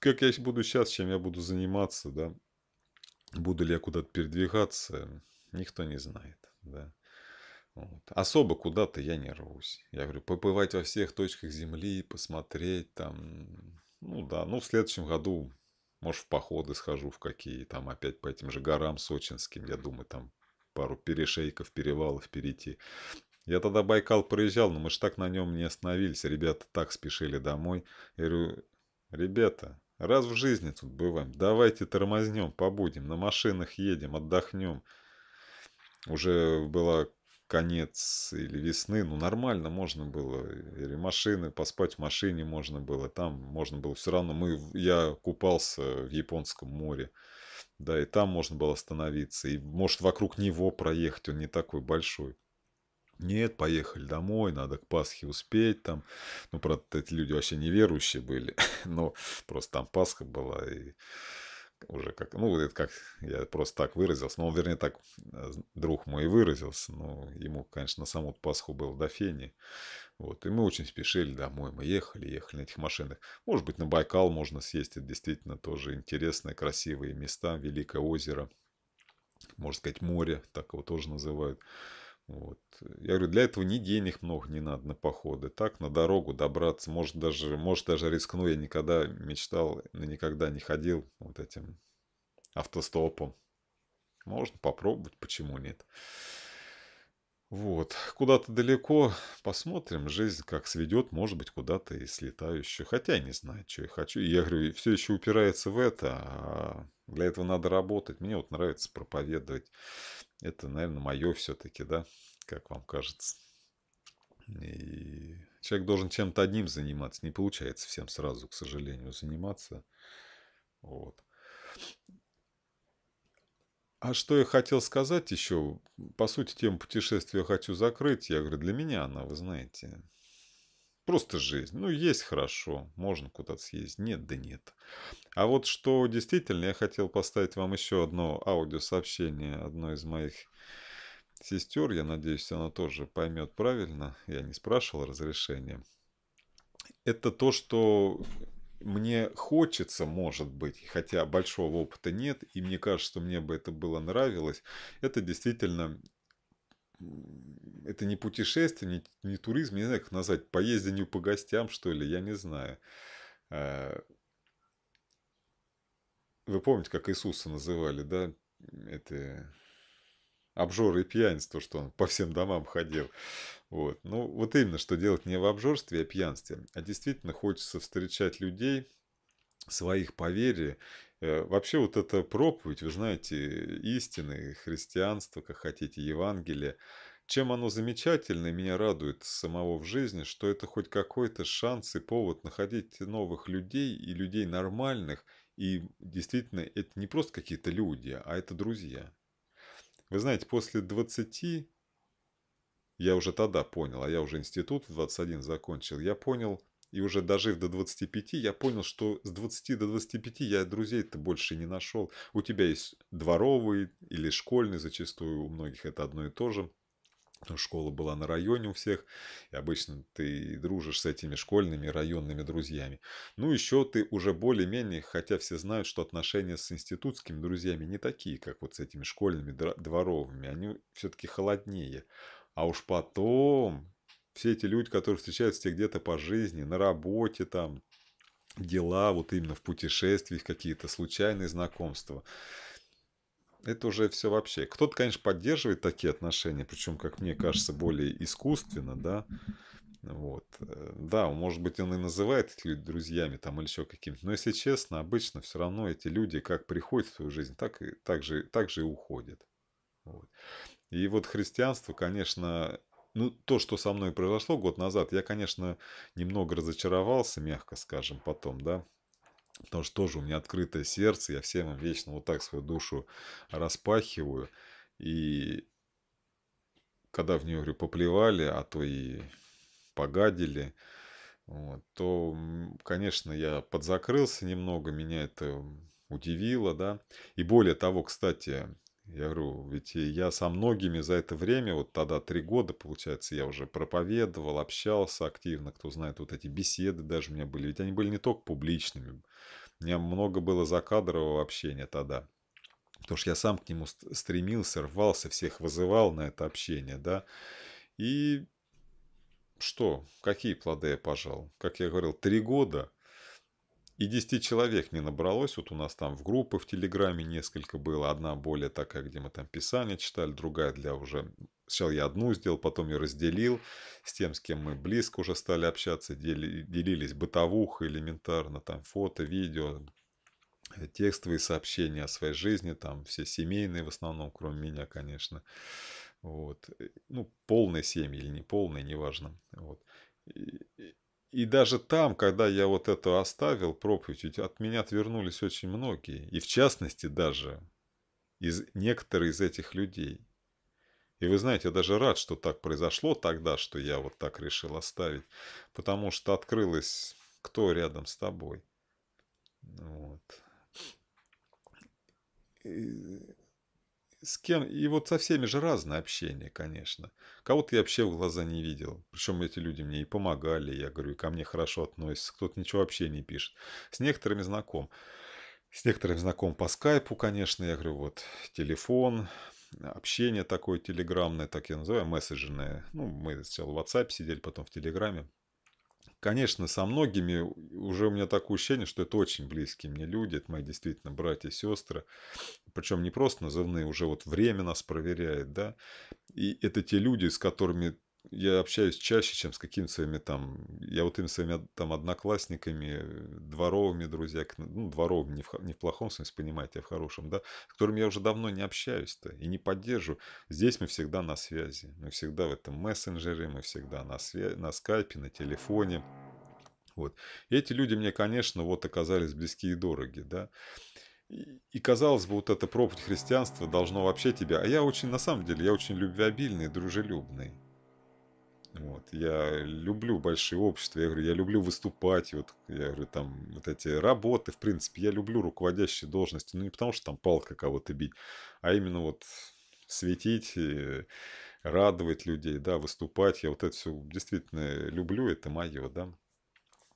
Как я буду сейчас, чем я буду заниматься, да, буду ли я куда-то передвигаться, никто не знает, да. Вот. Особо куда-то я не рвусь. Я говорю, побывать во всех точках Земли, посмотреть там. Ну да, ну в следующем году, может, в походы схожу в какие, там опять по этим же горам сочинским, я думаю, там пару перешейков, перевалов перейти. Я тогда Байкал проезжал, но мы же так на нем не остановились. Ребята так спешили домой. Я говорю, ребята, раз в жизни тут бываем, давайте тормознем, побудем, на машинах едем, отдохнем. Уже была конец или весны, ну нормально можно было, или машины, поспать в машине можно было, там можно было, все равно мы, я купался в Японском море, да, и там можно было остановиться, и может вокруг него проехать, он не такой большой. Нет, поехали домой, надо к Пасхе успеть там. Ну, правда, эти люди вообще неверующие были, но просто там Пасха была, и уже как, ну, это как я просто так выразился, но ну, вернее, так э, друг мой выразился, но ему, конечно, на саму Пасху был до фени, вот, и мы очень спешили домой, мы ехали, ехали на этих машинах, может быть, на Байкал можно съесть, это действительно тоже интересные, красивые места, Великое озеро, можно сказать, море, так его тоже называют, вот. Я говорю, для этого ни денег много не надо на походы. Так, на дорогу добраться, может даже, может даже рискну, я никогда мечтал, но никогда не ходил вот этим автостопом. Можно попробовать, почему нет. Вот, куда-то далеко, посмотрим, жизнь как сведет, может быть, куда-то и слетаю еще, хотя я не знаю, что я хочу. я говорю, все еще упирается в это, а для этого надо работать. Мне вот нравится проповедовать, это, наверное, мое все-таки, да, как вам кажется. И человек должен чем-то одним заниматься. Не получается всем сразу, к сожалению, заниматься. Вот. А что я хотел сказать еще? По сути, тему путешествия хочу закрыть. Я говорю, для меня она, вы знаете, Просто жизнь. Ну, есть хорошо, можно куда-то съездить. Нет, да нет. А вот что действительно, я хотел поставить вам еще одно аудиосообщение одной из моих сестер. Я надеюсь, она тоже поймет правильно. Я не спрашивал разрешения. Это то, что мне хочется, может быть, хотя большого опыта нет, и мне кажется, что мне бы это было нравилось, это действительно это не путешествие, не, не туризм, не знаю, как назвать, поездению по гостям, что ли, я не знаю. Э, вы помните, как Иисуса называли, да? Это обжоры и пьянство, что он по всем домам ходил. Вот. Ну, вот именно, что делать не в обжорстве, а пьянстве, а действительно хочется встречать людей, своих по вере Э, вообще вот эта проповедь, вы знаете, истины, христианство, как хотите, Евангелие, чем оно замечательно и меня радует самого в жизни, что это хоть какой-то шанс и повод находить новых людей и людей нормальных, и действительно это не просто какие-то люди, а это друзья. Вы знаете, после 20, я уже тогда понял, а я уже институт в 21 закончил, я понял, и уже дожив до 25, я понял, что с 20 до 25 я друзей-то больше не нашел. У тебя есть дворовый или школьный, зачастую у многих это одно и то же. Школа была на районе у всех, и обычно ты дружишь с этими школьными, районными друзьями. Ну, еще ты уже более-менее, хотя все знают, что отношения с институтскими друзьями не такие, как вот с этими школьными, дворовыми. Они все-таки холоднее. А уж потом, все эти люди, которые встречаются тебе где-то по жизни, на работе там, дела, вот именно в путешествиях какие-то случайные знакомства. Это уже все вообще. Кто-то, конечно, поддерживает такие отношения, причем, как мне кажется, более искусственно, да. Вот. Э, да, может быть, он и называет этих людей друзьями там или еще каким. то Но если честно, обычно все равно эти люди как приходят в свою жизнь, так и, так же, так же и уходят. Вот. И вот христианство, конечно, ну, то, что со мной произошло год назад, я, конечно, немного разочаровался, мягко скажем, потом, да, потому что тоже у меня открытое сердце, я всем вечно вот так свою душу распахиваю, и когда в нее, говорю, поплевали, а то и погадили, вот, то, конечно, я подзакрылся немного, меня это удивило, да. И более того, кстати, я говорю, ведь я со многими за это время, вот тогда три года, получается, я уже проповедовал, общался активно, кто знает, вот эти беседы даже у меня были, ведь они были не только публичными, у меня много было закадрового общения тогда, потому что я сам к нему стремился, рвался, всех вызывал на это общение, да, и что, какие плоды я пожал? Как я говорил, три года – и десяти человек не набралось, вот у нас там в группы в Телеграме несколько было, одна более такая, где мы там писание читали, другая для уже... Сначала я одну сделал, потом ее разделил с тем, с кем мы близко уже стали общаться, делились бытовуха элементарно, там фото, видео, э, текстовые сообщения о своей жизни, там все семейные в основном, кроме меня, конечно. Вот. Э, ну, полная семья или не полная, неважно. Вот. И даже там, когда я вот это оставил, проповедь, от меня отвернулись очень многие. И в частности даже из некоторых из этих людей. И вы знаете, я даже рад, что так произошло тогда, что я вот так решил оставить. Потому что открылось, кто рядом с тобой. Вот. И с кем, и вот со всеми же разное общение, конечно. Кого-то я вообще в глаза не видел. Причем эти люди мне и помогали, я говорю, и ко мне хорошо относятся, кто-то ничего вообще не пишет. С некоторыми знаком. С некоторыми знаком по скайпу, конечно, я говорю, вот телефон, общение такое телеграмное, так я называю, мессенджерное. Ну, мы сначала в WhatsApp сидели, потом в Телеграме. Конечно, со многими уже у меня такое ощущение, что это очень близкие мне люди, это мои действительно братья и сестры. Причем не просто назывные, уже вот время нас проверяет, да. И это те люди, с которыми я общаюсь чаще, чем с какими-то своими там, я вот им своими там одноклассниками, дворовыми друзьями, ну, дворовыми не в, не в плохом смысле, понимаете, а в хорошем, да, с которыми я уже давно не общаюсь-то и не поддерживаю. Здесь мы всегда на связи, мы всегда в этом мессенджере, мы всегда на, свя- на скайпе, на телефоне, вот. И эти люди мне, конечно, вот оказались близки и дороги, да. И казалось бы, вот эта проповедь христианства должно вообще тебя... А я очень, на самом деле, я очень любвеобильный, дружелюбный. Вот. Я люблю большие общества, я говорю, я люблю выступать, вот, я говорю, там, вот эти работы, в принципе, я люблю руководящие должности, ну, не потому что там палка кого-то бить, а именно вот светить, э, радовать людей, да, выступать, я вот это все действительно люблю, это мое, да,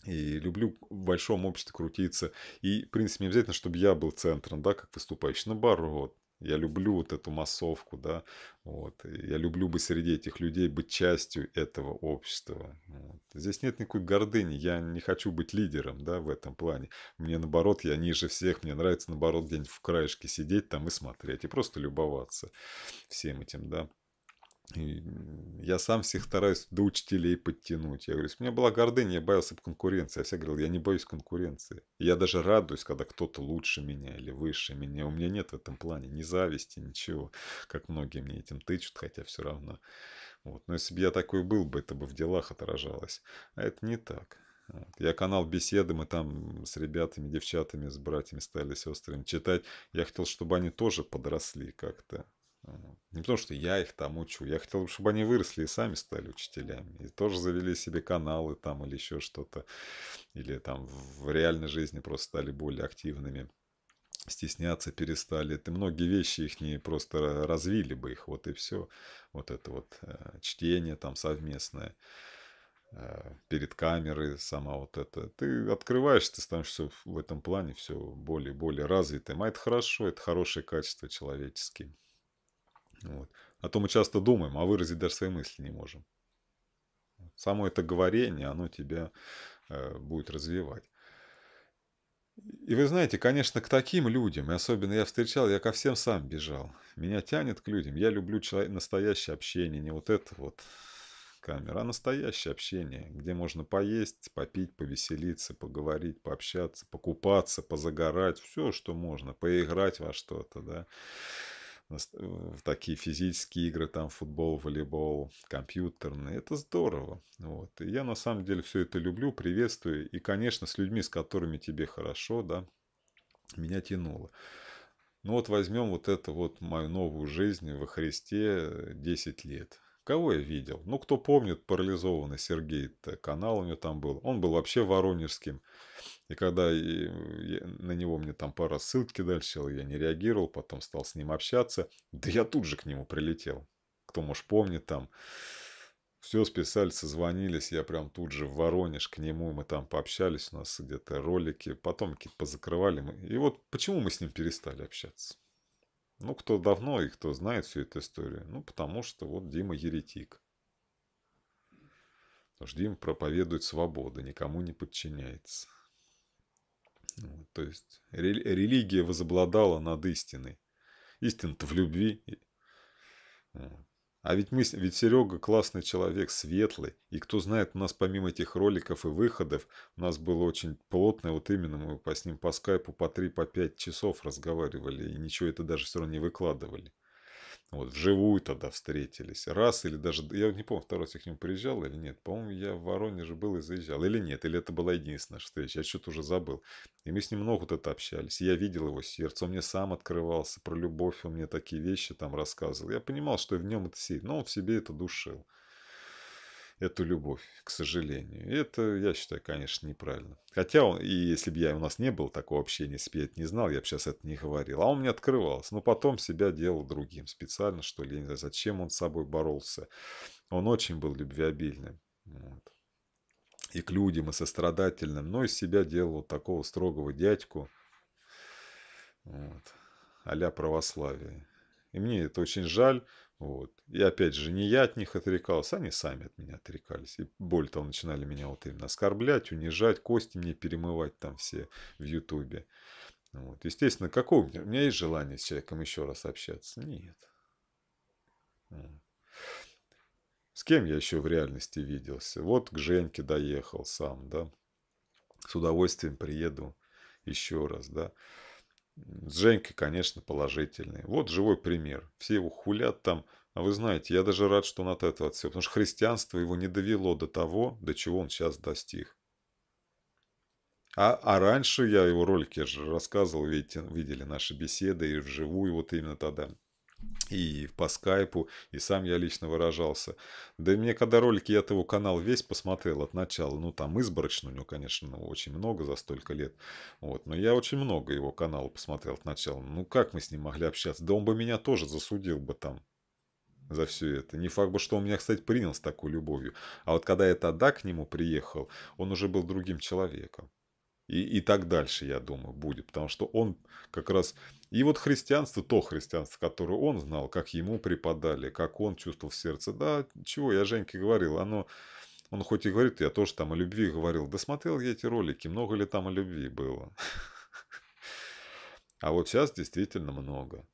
и люблю в большом обществе крутиться. И, в принципе, не обязательно, чтобы я был центром, да, как выступающий. Наоборот, я люблю вот эту массовку, да, вот. Я люблю бы среди этих людей быть частью этого общества. Вот. Здесь нет никакой гордыни, я не хочу быть лидером, да, в этом плане. Мне наоборот, я ниже всех, мне нравится наоборот где-нибудь в краешке сидеть там и смотреть, и просто любоваться всем этим, да я сам всех стараюсь до учителей подтянуть. Я говорю, у меня была гордыня, я боялся конкуренции. Я а всегда говорил, я не боюсь конкуренции. я даже радуюсь, когда кто-то лучше меня или выше меня. У меня нет в этом плане ни зависти, ничего. Как многие мне этим тычут, хотя все равно. Вот. Но если бы я такой был бы, это бы в делах отражалось. А это не так. Вот. Я канал беседы, мы там с ребятами, девчатами, с братьями, стали сестрами читать. Я хотел, чтобы они тоже подросли как-то не потому что я их там учу. Я хотел бы, чтобы они выросли и сами стали учителями. И тоже завели себе каналы там или еще что-то. Или там в реальной жизни просто стали более активными. Стесняться перестали. Ты многие вещи их не просто развили бы их. Вот и все. Вот это вот э, чтение там совместное э, перед камерой сама вот это. Ты открываешь, ты становишься в этом плане все более и более развитым. А это хорошо, это хорошее качество человеческие. Вот. А то мы часто думаем, а выразить даже свои мысли не можем. Само это говорение, оно тебя э, будет развивать. И вы знаете, конечно, к таким людям, и особенно я встречал, я ко всем сам бежал. Меня тянет к людям. Я люблю человек, настоящее общение, не вот это вот камера, а настоящее общение, где можно поесть, попить, повеселиться, поговорить, пообщаться, покупаться, позагорать, все, что можно, поиграть во что-то, да в такие физические игры, там футбол, волейбол, компьютерные. Это здорово. Вот. И я на самом деле все это люблю, приветствую. И, конечно, с людьми, с которыми тебе хорошо, да, меня тянуло. Ну вот возьмем вот эту вот мою новую жизнь во Христе 10 э, лет. Кого я видел? Ну, кто помнит, парализованный Сергей-то, канал у него там был. Он был вообще воронежским. И когда я, э, я, на него мне там пара ссылки дальше, я не реагировал, потом стал с ним общаться. Да я тут же к нему прилетел. Кто, может, помнит там. Все, списали, созвонились, я прям тут же в Воронеж к нему, мы там пообщались, у нас где-то ролики, потом какие-то позакрывали. И вот почему мы с ним перестали общаться? Ну, кто давно и кто знает всю эту историю? Ну, потому что вот Дима еретик. Потому что Дима проповедует свободу, никому не подчиняется. Вот, то есть рели религия возобладала над истиной. Истина-то в любви. Вот. А ведь мы, ведь Серега классный человек, светлый. И кто знает, у нас помимо этих роликов и выходов, у нас было очень плотное вот именно мы по, с ним по скайпу по 3-5 по часов разговаривали, и ничего это даже все равно не выкладывали. Вот, вживую тогда встретились. Раз или даже... Я не помню, второй раз я к нему приезжал или нет. По-моему, я в Воронеже был и заезжал. Или нет, или это была единственная наша встреча. Я что-то уже забыл. И мы с ним много вот это общались. Я видел его сердце. Он мне сам открывался про любовь. Он мне такие вещи там рассказывал. Я понимал, что в нем это сидит. Но он в себе это душил эту любовь, к сожалению. это, я считаю, конечно, неправильно. Хотя, он, и если бы я у нас не было такого общения с Петь, не знал, я бы сейчас это не говорил. А он мне открывался. Но ну, потом себя делал другим специально, что ли. Я не знаю, зачем он с собой боролся. Он очень был любвеобильным. Вот. И к людям, и сострадательным. Но из себя делал вот такого строгого дядьку. Вот. а православие. И мне это очень жаль. Вот. И опять же, не я от них отрекался, они сами от меня отрекались. И более того, начинали меня вот именно оскорблять, унижать, кости мне перемывать там все в Ютубе. Вот. Естественно, какого у меня? У меня есть желание с человеком еще раз общаться? Нет. С кем я еще в реальности виделся? Вот к Женьке доехал сам, да. С удовольствием приеду еще раз, да. С Женькой, конечно, положительный. Вот живой пример. Все его хулят там. А вы знаете, я даже рад, что он от этого отсек, потому что христианство его не довело до того, до чего он сейчас достиг. А, а раньше я его ролики же рассказывал, видите, видели наши беседы и вживую вот именно тогда и по скайпу, и сам я лично выражался. Да и мне когда ролики я его канал весь посмотрел от начала, ну там изборочно у него, конечно, ну, очень много за столько лет, вот, но я очень много его канала посмотрел от начала. Ну как мы с ним могли общаться? Да он бы меня тоже засудил бы там за все это. Не факт бы, что он меня, кстати, принял с такой любовью. А вот когда я тогда к нему приехал, он уже был другим человеком. И, и так дальше, я думаю, будет. Потому что он как раз... И вот христианство, то христианство, которое он знал, как ему преподали, как он чувствовал в сердце. Да, чего, я Женьке говорил, оно... Он хоть и говорит, я тоже там о любви говорил. Да смотрел я эти ролики, много ли там о любви было. А вот сейчас действительно много.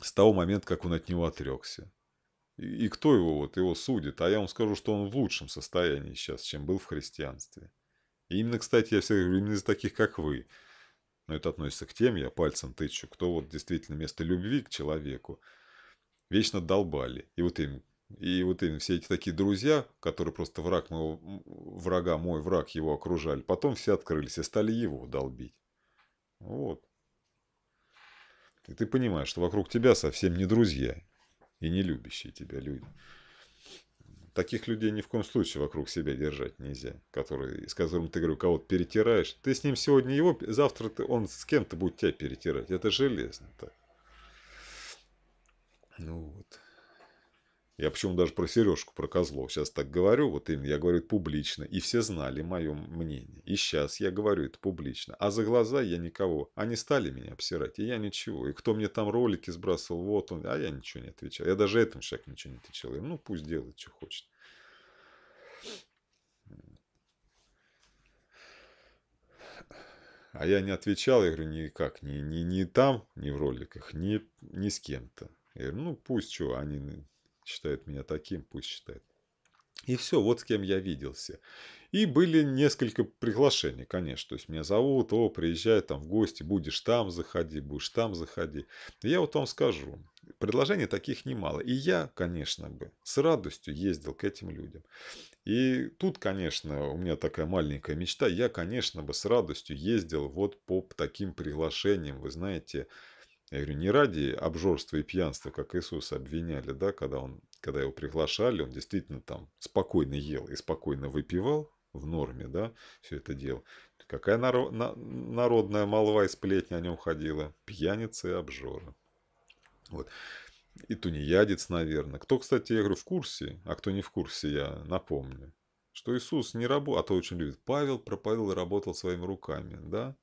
С того момента, как он от него отрекся. И, кто его вот его судит? А я вам скажу, что он в лучшем состоянии сейчас, чем был в христианстве. И именно, кстати, я всегда говорю, именно из таких, как вы. Но это относится к тем, я пальцем тычу, кто вот действительно вместо любви к человеку вечно долбали. И вот им, и вот им все эти такие друзья, которые просто враг моего врага, мой враг его окружали, потом все открылись и стали его долбить. Вот. И ты понимаешь, что вокруг тебя совсем не друзья и не любящие тебя люди. Таких людей ни в коем случае вокруг себя держать нельзя, который, с которым ты, говорю, кого-то перетираешь. Ты с ним сегодня его, завтра ты, он с кем-то будет тебя перетирать. Это железно так. Ну вот. Я почему даже про Сережку, про Козлов сейчас так говорю, вот именно, я говорю это публично, и все знали мое мнение. И сейчас я говорю это публично. А за глаза я никого. Они стали меня обсирать, и я ничего. И кто мне там ролики сбрасывал, вот он, а я ничего не отвечал. Я даже этому человеку ничего не отвечал. Я, ну, пусть делает, что хочет. А я не отвечал, я говорю, никак, ни, ни, ни там, ни в роликах, ни, ни с кем-то. Я говорю, ну пусть что, они считает меня таким, пусть считает. И все, вот с кем я виделся. И были несколько приглашений, конечно. То есть меня зовут, о, приезжай там в гости, будешь там заходи, будешь там заходи. И я вот вам скажу, предложений таких немало. И я, конечно бы, с радостью ездил к этим людям. И тут, конечно, у меня такая маленькая мечта. Я, конечно бы, с радостью ездил вот по таким приглашениям, вы знаете, я говорю, не ради обжорства и пьянства, как Иисуса обвиняли, да, когда, он, когда его приглашали, он действительно там спокойно ел и спокойно выпивал в норме, да, все это делал. Какая наро- на- народная молва и сплетня о нем ходила? Пьяница и обжора. Вот. И тунеядец, наверное. Кто, кстати, я говорю, в курсе, а кто не в курсе, я напомню, что Иисус не работал, а то очень любит. Павел проповедовал и работал своими руками, да?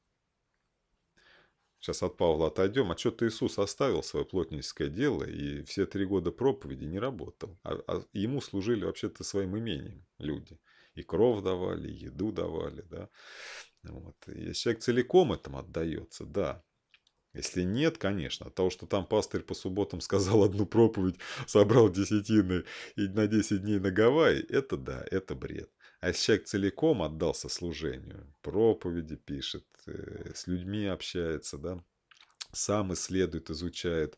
Сейчас от Павла отойдем. а что то Иисус оставил свое плотническое дело, и все три года проповеди не работал. А, а ему служили вообще-то своим имением люди. И кров давали, и еду давали, да. Вот. если человек целиком этому отдается, да, если нет, конечно, от того, что там пастырь по субботам сказал одну проповедь, собрал десятины и на 10 дней на Гавайи, это да, это бред. А человек целиком отдался служению, проповеди пишет, э, с людьми общается, да, сам исследует, изучает,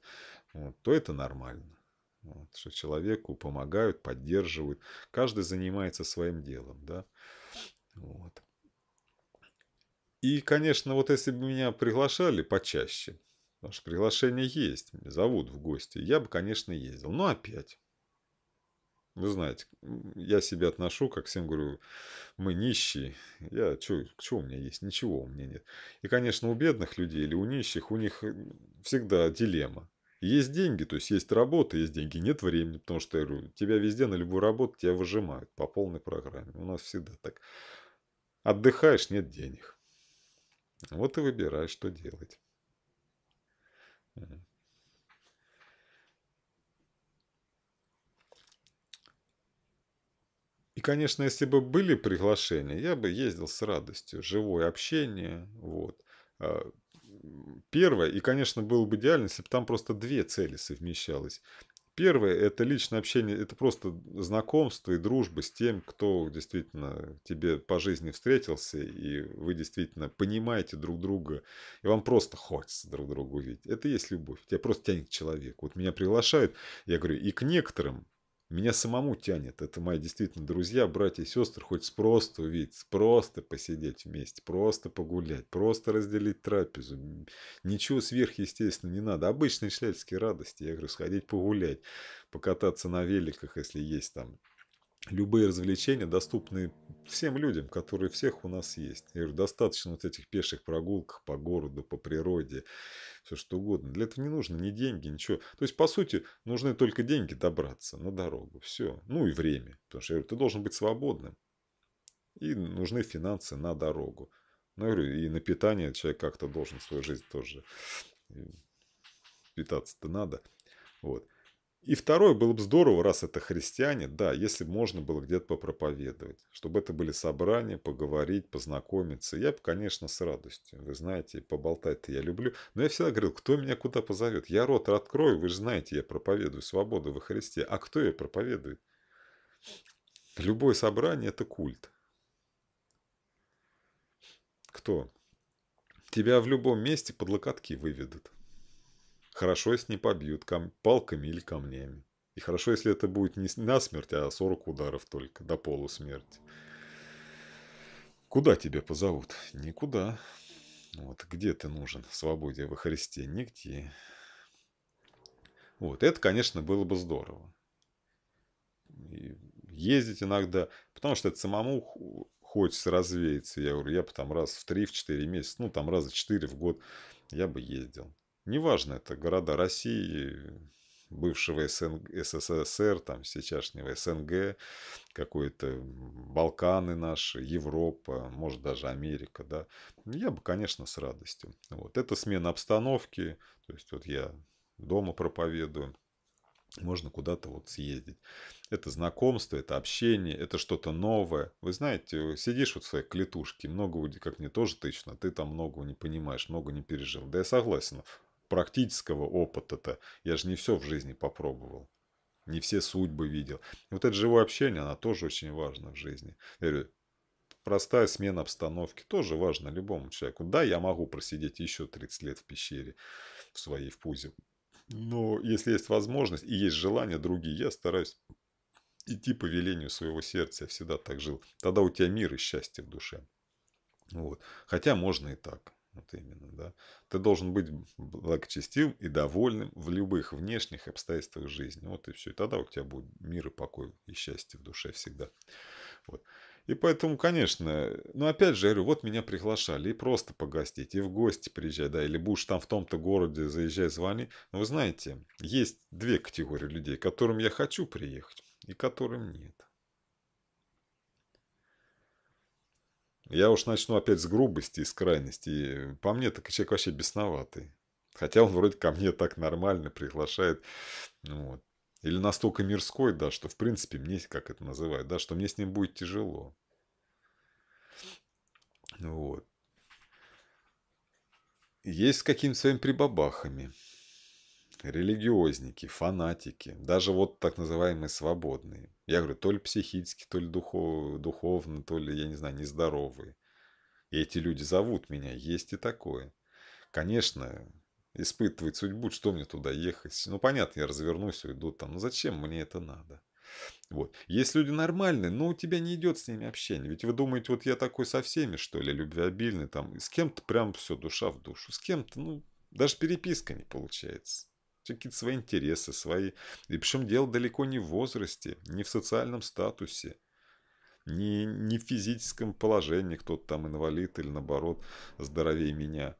вот, то это нормально. Вот, что человеку помогают, поддерживают, каждый занимается своим делом, да. Вот. И, конечно, вот если бы меня приглашали почаще, потому что приглашение есть, зовут в гости, я бы, конечно, ездил. Но опять, вы знаете, я себя отношу, как всем говорю, мы нищие. Я, чё, чё у меня есть? Ничего у меня нет. И, конечно, у бедных людей или у нищих, у них всегда дилемма. Есть деньги, то есть есть работа, есть деньги, нет времени, потому что, я говорю, тебя везде на любую работу тебя выжимают по полной программе. У нас всегда так. Отдыхаешь, нет денег. Вот и выбираешь, что делать. И, конечно, если бы были приглашения, я бы ездил с радостью. Живое общение, вот. А, первое, и, конечно, было бы идеально, если бы там просто две цели совмещалось. Первое – это личное общение, это просто знакомство и дружба с тем, кто действительно тебе по жизни встретился, и вы действительно понимаете друг друга, и вам просто хочется друг друга увидеть. Это и есть любовь. Тебя просто тянет человек. Вот меня приглашают, я говорю, и к некоторым меня самому тянет. Это мои действительно друзья, братья и сестры. Хоть просто увидеть, просто посидеть вместе, просто погулять, просто разделить трапезу. Ничего сверхъестественного не надо. Обычные шляческие радости. Я говорю, сходить погулять, покататься на великах, если есть там любые развлечения, доступные всем людям, которые всех у нас есть. Я говорю, достаточно вот этих пеших прогулок по городу, по природе, все что угодно. Для этого не нужно ни деньги, ничего. То есть, по сути, нужны только деньги добраться на дорогу, все. Ну и время, потому что я говорю, ты должен быть свободным. И нужны финансы на дорогу. Ну, я говорю, и на питание человек как-то должен свою жизнь тоже питаться-то надо. Вот. И второе, было бы здорово, раз это христиане, да, если бы можно было где-то попроповедовать, чтобы это были собрания, поговорить, познакомиться. Я бы, конечно, с радостью, вы знаете, поболтать-то я люблю. Но я всегда говорил, кто меня куда позовет? Я рот открою, вы же знаете, я проповедую свободу во Христе. А кто ее проповедует? Любое собрание – это культ. Кто? Тебя в любом месте под локотки выведут. Хорошо, если не побьют кам... палками или камнями. И хорошо, если это будет не насмерть, а 40 ударов только, до полусмерти. Куда тебя позовут? Никуда. Вот, где ты нужен в свободе во Христе? Нигде. Вот, это, конечно, было бы здорово. И ездить иногда, потому что это самому хочется развеяться. Я говорю, я бы там раз в 3-4 месяца, ну, там раза 4 в год я бы ездил. Неважно, это города России, бывшего СНГ, СССР, там, сейчасшнего СНГ, какой-то Балканы наши, Европа, может, даже Америка, да, ну, я бы, конечно, с радостью. Вот, это смена обстановки, то есть, вот я дома проповедую, можно куда-то вот съездить. Это знакомство, это общение, это что-то новое. Вы знаете, сидишь вот в своей клетушке, много, как мне тоже точно ты там многого не понимаешь, много не пережил. Да я согласен, практического опыта-то. Я же не все в жизни попробовал. Не все судьбы видел. И вот это живое общение, оно тоже очень важно в жизни. Я говорю, простая смена обстановки тоже важна любому человеку. Да, я могу просидеть еще 30 лет в пещере в своей, в пузе. Но если есть возможность и есть желание другие, я стараюсь идти по велению своего сердца. Я всегда так жил. Тогда у тебя мир и счастье в душе. Вот. Хотя можно и так. Вот именно, да. Ты должен быть благочестивым и довольным в любых внешних обстоятельствах жизни. Вот и все. И тогда у тебя будет мир и покой и счастье в душе всегда. Вот. И поэтому, конечно, э, ну опять же, я говорю, вот меня приглашали и просто погостить, и в гости приезжать, да, или будешь там в том-то городе, заезжай, звони. Но вы знаете, есть две категории людей, которым я хочу приехать и которым нет. Я уж начну опять с грубости и с крайности. по мне, так человек вообще бесноватый. Хотя он вроде ко мне так нормально приглашает. Ну вот. Или настолько мирской, да, что в принципе мне, как это называют, да, что мне с ним будет тяжело. Вот. Есть с какими-то своими прибабахами религиозники, фанатики, даже вот так называемые свободные. Я говорю, то ли психически, то ли духов, духовно, то ли, я не знаю, нездоровые. И эти люди зовут меня, есть и такое. Конечно, испытывать судьбу, что мне туда ехать. Ну, понятно, я развернусь, уйду там. Ну, зачем мне это надо? Вот. Есть люди нормальные, но у тебя не идет с ними общение. Ведь вы думаете, вот я такой со всеми, что ли, любвеобильный, там, с кем-то прям все душа в душу, с кем-то, ну, даже переписка не получается какие-то свои интересы, свои... И причем дело далеко не в возрасте, не в социальном статусе, не, не в физическом положении, кто-то там инвалид или наоборот здоровее меня.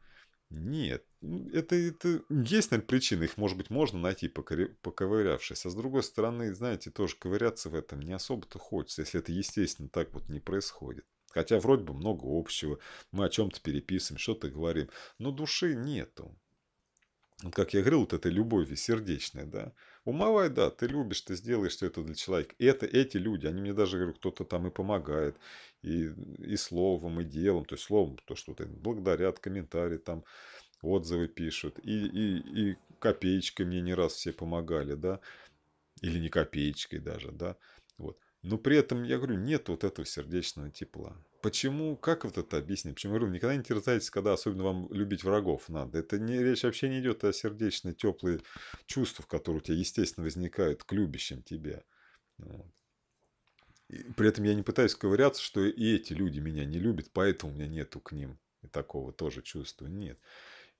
Нет, это, это есть, наверное, причины, их, может быть, можно найти, поковырявшись. А с другой стороны, знаете, тоже ковыряться в этом не особо-то хочется, если это, естественно, так вот не происходит. Хотя вроде бы много общего, мы о чем-то переписываем, что-то говорим, но души нету вот как я говорил, вот этой любовью сердечной, да. Умывай, да, ты любишь, ты сделаешь все это для человека. И это эти люди, они мне даже, говорю, кто-то там и помогает, и, и словом, и делом, то есть словом, то, что ты благодарят, комментарии там, отзывы пишут, и, и, и копеечкой мне не раз все помогали, да, или не копеечкой даже, да, вот. Но при этом, я говорю, нет вот этого сердечного тепла. Почему, как вот это объяснить? Почему я говорю, никогда не терзайтесь, когда особенно вам любить врагов надо. Это не, речь вообще не идет о сердечных, теплых чувствах, которые у тебя, естественно, возникают к любящим тебе. Вот. И при этом я не пытаюсь ковыряться, что и эти люди меня не любят, поэтому у меня нету к ним и такого тоже чувства. Нет.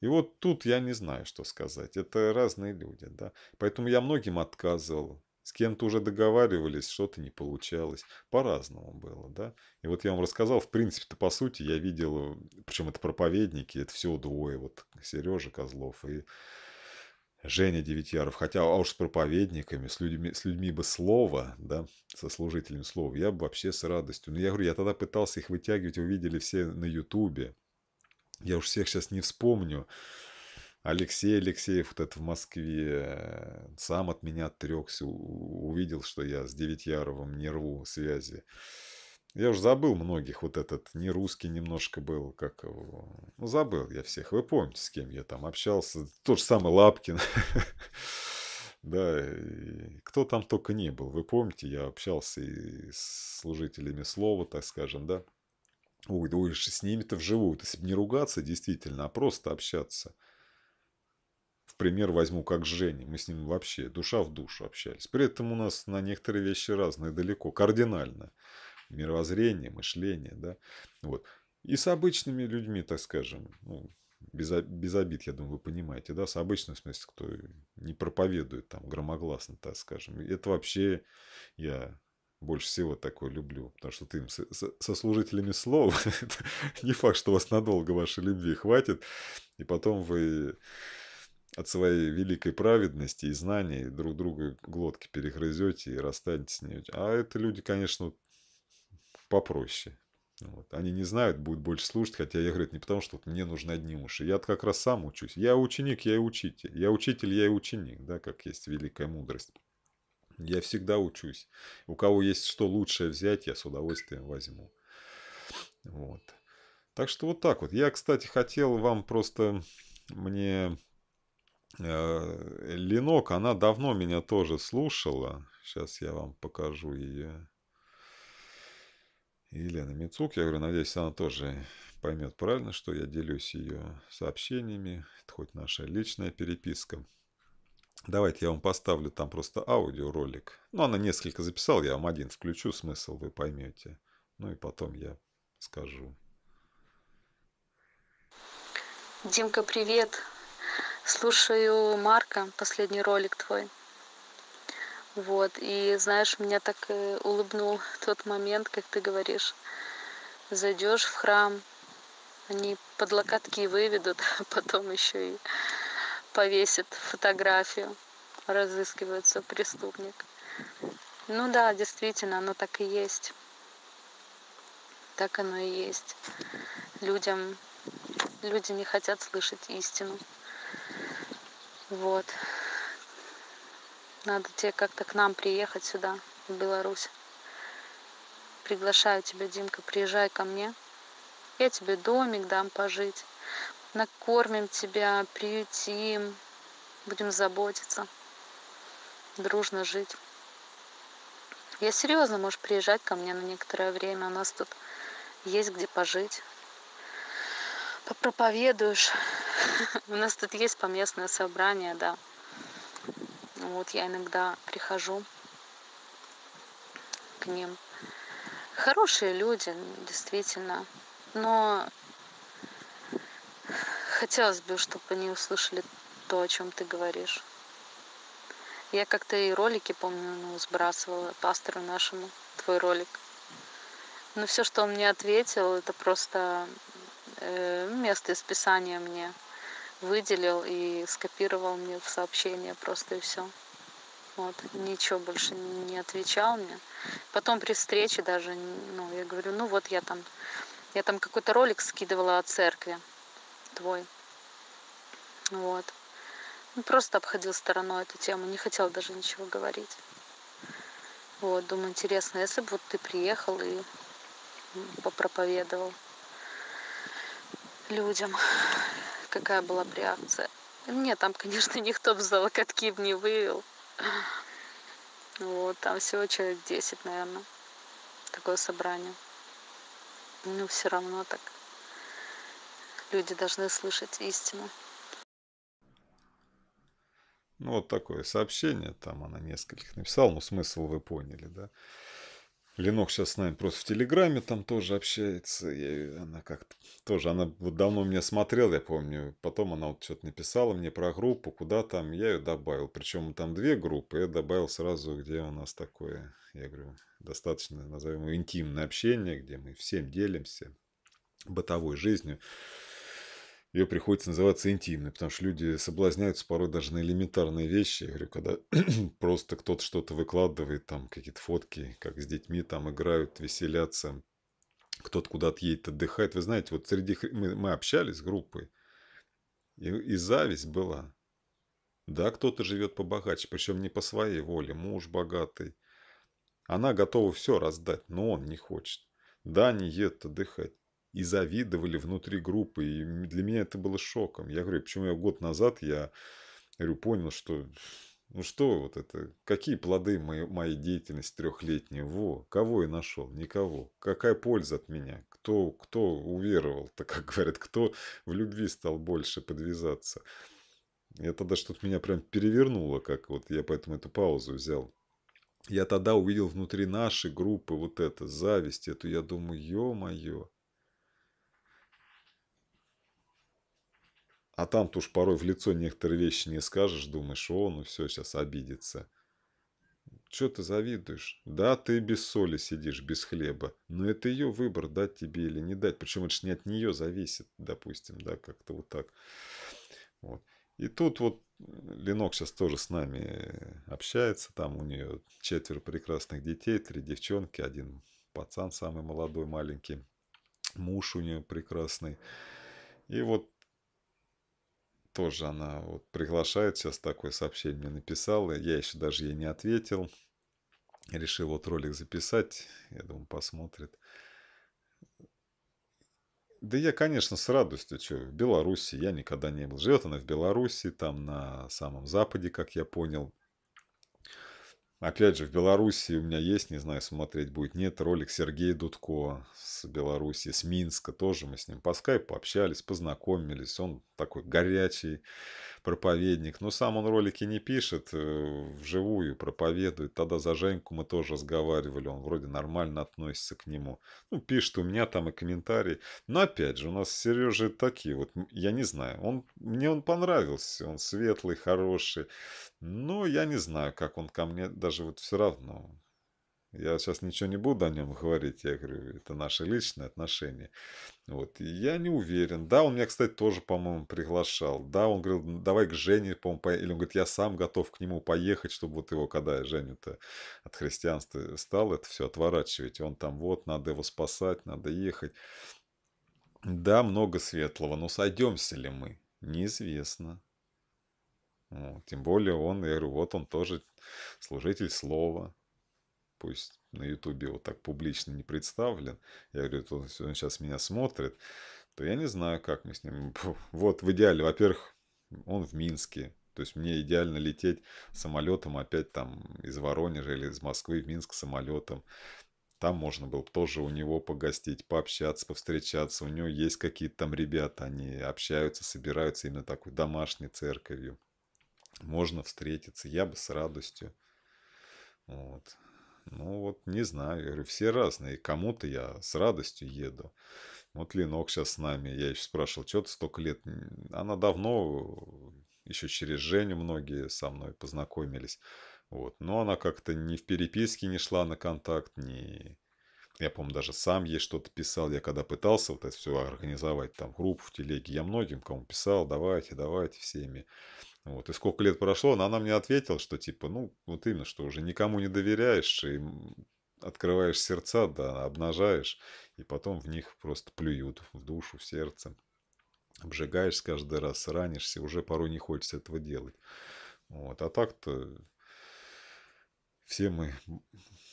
И вот тут я не знаю, что сказать. Это разные люди, да. Поэтому я многим отказывал. С кем-то уже договаривались, что-то не получалось. По-разному было, да. И вот я вам рассказал, в принципе-то, по сути, я видел, э, причем это проповедники, это все двое, вот Сережа Козлов и Женя Девятьяров. Хотя, а уж с проповедниками, с людьми, с людьми бы слова, да, со служителем слова, я бы вообще с радостью. Но я говорю, я тогда пытался их вытягивать, увидели все на Ютубе. Я уж всех сейчас не вспомню. Алексей Алексеев вот этот в Москве э, сам от меня отрекся, увидел, что я с Девятьяровым не рву связи. Я уже забыл многих, вот этот не русский немножко был, как его. Ну, забыл я всех. Вы помните, с кем я там общался. Тот же самый Лапкин. Да, кто там только не был. Вы помните, я общался и с служителями слова, так скажем, да. Ой, да ой, с ними-то вживую. Если бы не ругаться, действительно, а просто общаться – в пример возьму как Женя. Мы с ним вообще душа в душу общались. При этом у нас на некоторые вещи разные далеко, кардинально. Мировоззрение, мышление, да. Вот. И с обычными людьми, так скажем, ну, без, без обид, я думаю, вы понимаете, да, с обычным, в смысле, кто не проповедует там громогласно, так скажем. Это вообще я больше всего такое люблю, потому что ты им со, со служителями слов, не факт, что вас надолго вашей любви хватит, и потом вы от своей великой праведности и знаний друг друга глотки перегрызете и расстанетесь с ней. А это люди, конечно, попроще. Вот. Они не знают, будут больше слушать, хотя я говорю, не потому, что мне нужны одни уши. Я как раз сам учусь. Я ученик, я и учитель. Я учитель, я и ученик, да, как есть великая мудрость. Я всегда учусь. У кого есть что лучшее взять, я с удовольствием возьму. Вот. Так что вот так вот. Я, кстати, хотел вам просто... Мне Ленок, э, она давно меня тоже слушала. Сейчас я вам покажу ее. Елена Мицук, я говорю, надеюсь, она тоже поймет правильно, что я делюсь ее сообщениями, это хоть наша личная переписка. Давайте я вам поставлю там просто аудиоролик. Ну, она несколько записала, я вам один включу, смысл вы поймете. Ну и потом я скажу. Димка, привет! Слушаю Марка, последний ролик твой. Вот, и знаешь, меня так э, улыбнул тот момент, как ты говоришь, зайдешь в храм, они под локотки выведут, а потом еще и повесят фотографию, разыскивается преступник. Ну да, действительно, оно так и есть. Так оно и есть. Людям, люди не хотят слышать истину. Вот. Надо тебе как-то к нам приехать сюда, в Беларусь. Приглашаю тебя, Димка, приезжай ко мне. Я тебе домик дам пожить. Накормим тебя, приютим, будем заботиться, дружно жить. Я серьезно, можешь приезжать ко мне на некоторое время. У нас тут есть где пожить. Попроповедуешь, У нас тут есть поместное собрание, да. Вот я иногда прихожу к ним. Хорошие люди, действительно. Но хотелось бы, чтобы они услышали то, о чем ты говоришь. Я как-то и ролики, помню, ну, сбрасывала пастору нашему, твой ролик. Но все, что он мне ответил, это просто э, место из Писания мне выделил и скопировал мне в сообщение просто и все. Вот, ничего больше не отвечал мне. Потом при встрече даже, ну, я говорю, ну вот я там, я там какой-то ролик скидывала о церкви твой. Вот. Ну, просто обходил стороной эту тему, не хотел даже ничего говорить. Вот, думаю, интересно, если бы вот ты приехал и попроповедовал людям какая была бы реакция. мне там, конечно, никто бы за локотки не вывел. Вот, там всего человек 10, наверное, такое собрание. Ну, все равно так. Люди должны слышать истину. Ну, вот такое сообщение, там она нескольких написала, но ну, смысл вы поняли, да. Ленок сейчас с нами просто в Телеграме там тоже общается. Я, она как-то тоже, она вот давно меня смотрела, я помню. Потом она вот что-то написала мне про группу, куда там, я ее добавил. Причем там две группы, я добавил сразу, где у нас такое, я говорю, достаточно, назовем его, интимное общение, где мы всем делимся бытовой жизнью ее приходится называться интимной, потому что люди соблазняются порой даже на элементарные вещи. Я говорю, когда просто кто-то что-то выкладывает, там какие-то фотки, как с детьми там играют, веселятся, кто-то куда-то едет отдыхает. Вы знаете, вот среди... Мы, мы общались с группой, и, и зависть была. Да, кто-то живет побогаче, причем не по своей воле, муж богатый. Она готова все раздать, но он не хочет. Да, не едет, отдыхать и завидовали внутри группы. И для меня это было шоком. Я говорю, почему я год назад, я говорю, понял, что ну что вот это, какие плоды моей, моей деятельности трехлетней, во, кого я нашел, никого, какая польза от меня, кто, кто уверовал так как говорят, кто в любви стал больше подвязаться. Я тогда что-то меня прям перевернуло, как вот я поэтому эту паузу взял. Я тогда увидел внутри нашей группы вот это, зависть эту, я думаю, ё-моё, А там-то уж порой в лицо некоторые вещи не скажешь, думаешь, о, ну все, сейчас обидится. Че ты завидуешь? Да, ты без соли сидишь, без хлеба. Но это ее выбор, дать тебе или не дать. Причем это же не от нее зависит, допустим, да, как-то вот так. Вот. И тут вот Ленок сейчас тоже с нами э, общается. Там у нее четверо прекрасных детей, три девчонки, один пацан самый молодой, маленький. Муж у нее прекрасный. И вот тоже она вот приглашает, сейчас такое сообщение мне написала, я еще даже ей не ответил. Решил вот ролик записать, я думаю, посмотрит. Да я, конечно, с радостью, что в Беларуси я никогда не был. Живет она в Беларуси, там на самом западе, как я понял. Опять же, в Беларуси у меня есть, не знаю, смотреть будет, нет, ролик Сергея Дудко с Беларуси, с Минска, тоже мы с ним по скайпу общались, познакомились, он такой горячий, проповедник, но сам он ролики не пишет, э, вживую проповедует. Тогда за Женьку мы тоже разговаривали, он вроде нормально относится к нему. Ну, пишет у меня там и комментарии. Но опять же, у нас Сережа такие вот, я не знаю, он, мне он понравился, он светлый, хороший. Но я не знаю, как он ко мне даже вот все равно я сейчас ничего не буду о нем говорить, я говорю, это наши личные отношения. Вот, и я не уверен. Да, он меня, кстати, тоже, по-моему, приглашал. Да, он говорил, «Ну, давай к Жене, по-моему, по... или он говорит, я сам готов к нему поехать, чтобы вот его, когда Женю-то от христианства стал, это все отворачивать. Он там, вот, надо его спасать, надо ехать. Да, много светлого, но сойдемся ли мы? Неизвестно. Ну, тем более он, я говорю, вот он тоже служитель слова пусть на Ютубе вот так публично не представлен, я говорю, вот он сейчас меня смотрит, то я не знаю, как мы с ним... Вот, в идеале, во-первых, он в Минске, то есть мне идеально лететь самолетом опять там из Воронежа или из Москвы в Минск самолетом. Там можно было тоже у него погостить, пообщаться, повстречаться. У него есть какие-то там ребята, они общаются, собираются именно такой домашней церковью. Можно встретиться, я бы с радостью. Вот. Ну вот, не знаю, я говорю, все разные. Кому-то я с радостью еду. Вот Ленок сейчас с нами. Я еще спрашивал, что ты столько лет? Она давно, еще через Женю многие со мной познакомились. Вот. Но она как-то ни в переписке не шла на контакт, ни... Я, помню, даже сам ей что-то писал. Я когда пытался вот это все организовать, там, группу в телеге, я многим кому писал, давайте, давайте, всеми. Вот. И сколько лет прошло, но она мне ответила, что типа, ну, вот именно, что уже никому не доверяешь и открываешь сердца, да, обнажаешь, и потом в них просто плюют, в душу, в сердце. Обжигаешь каждый раз, ранишься, уже порой не хочется этого делать. Вот. А так-то все мы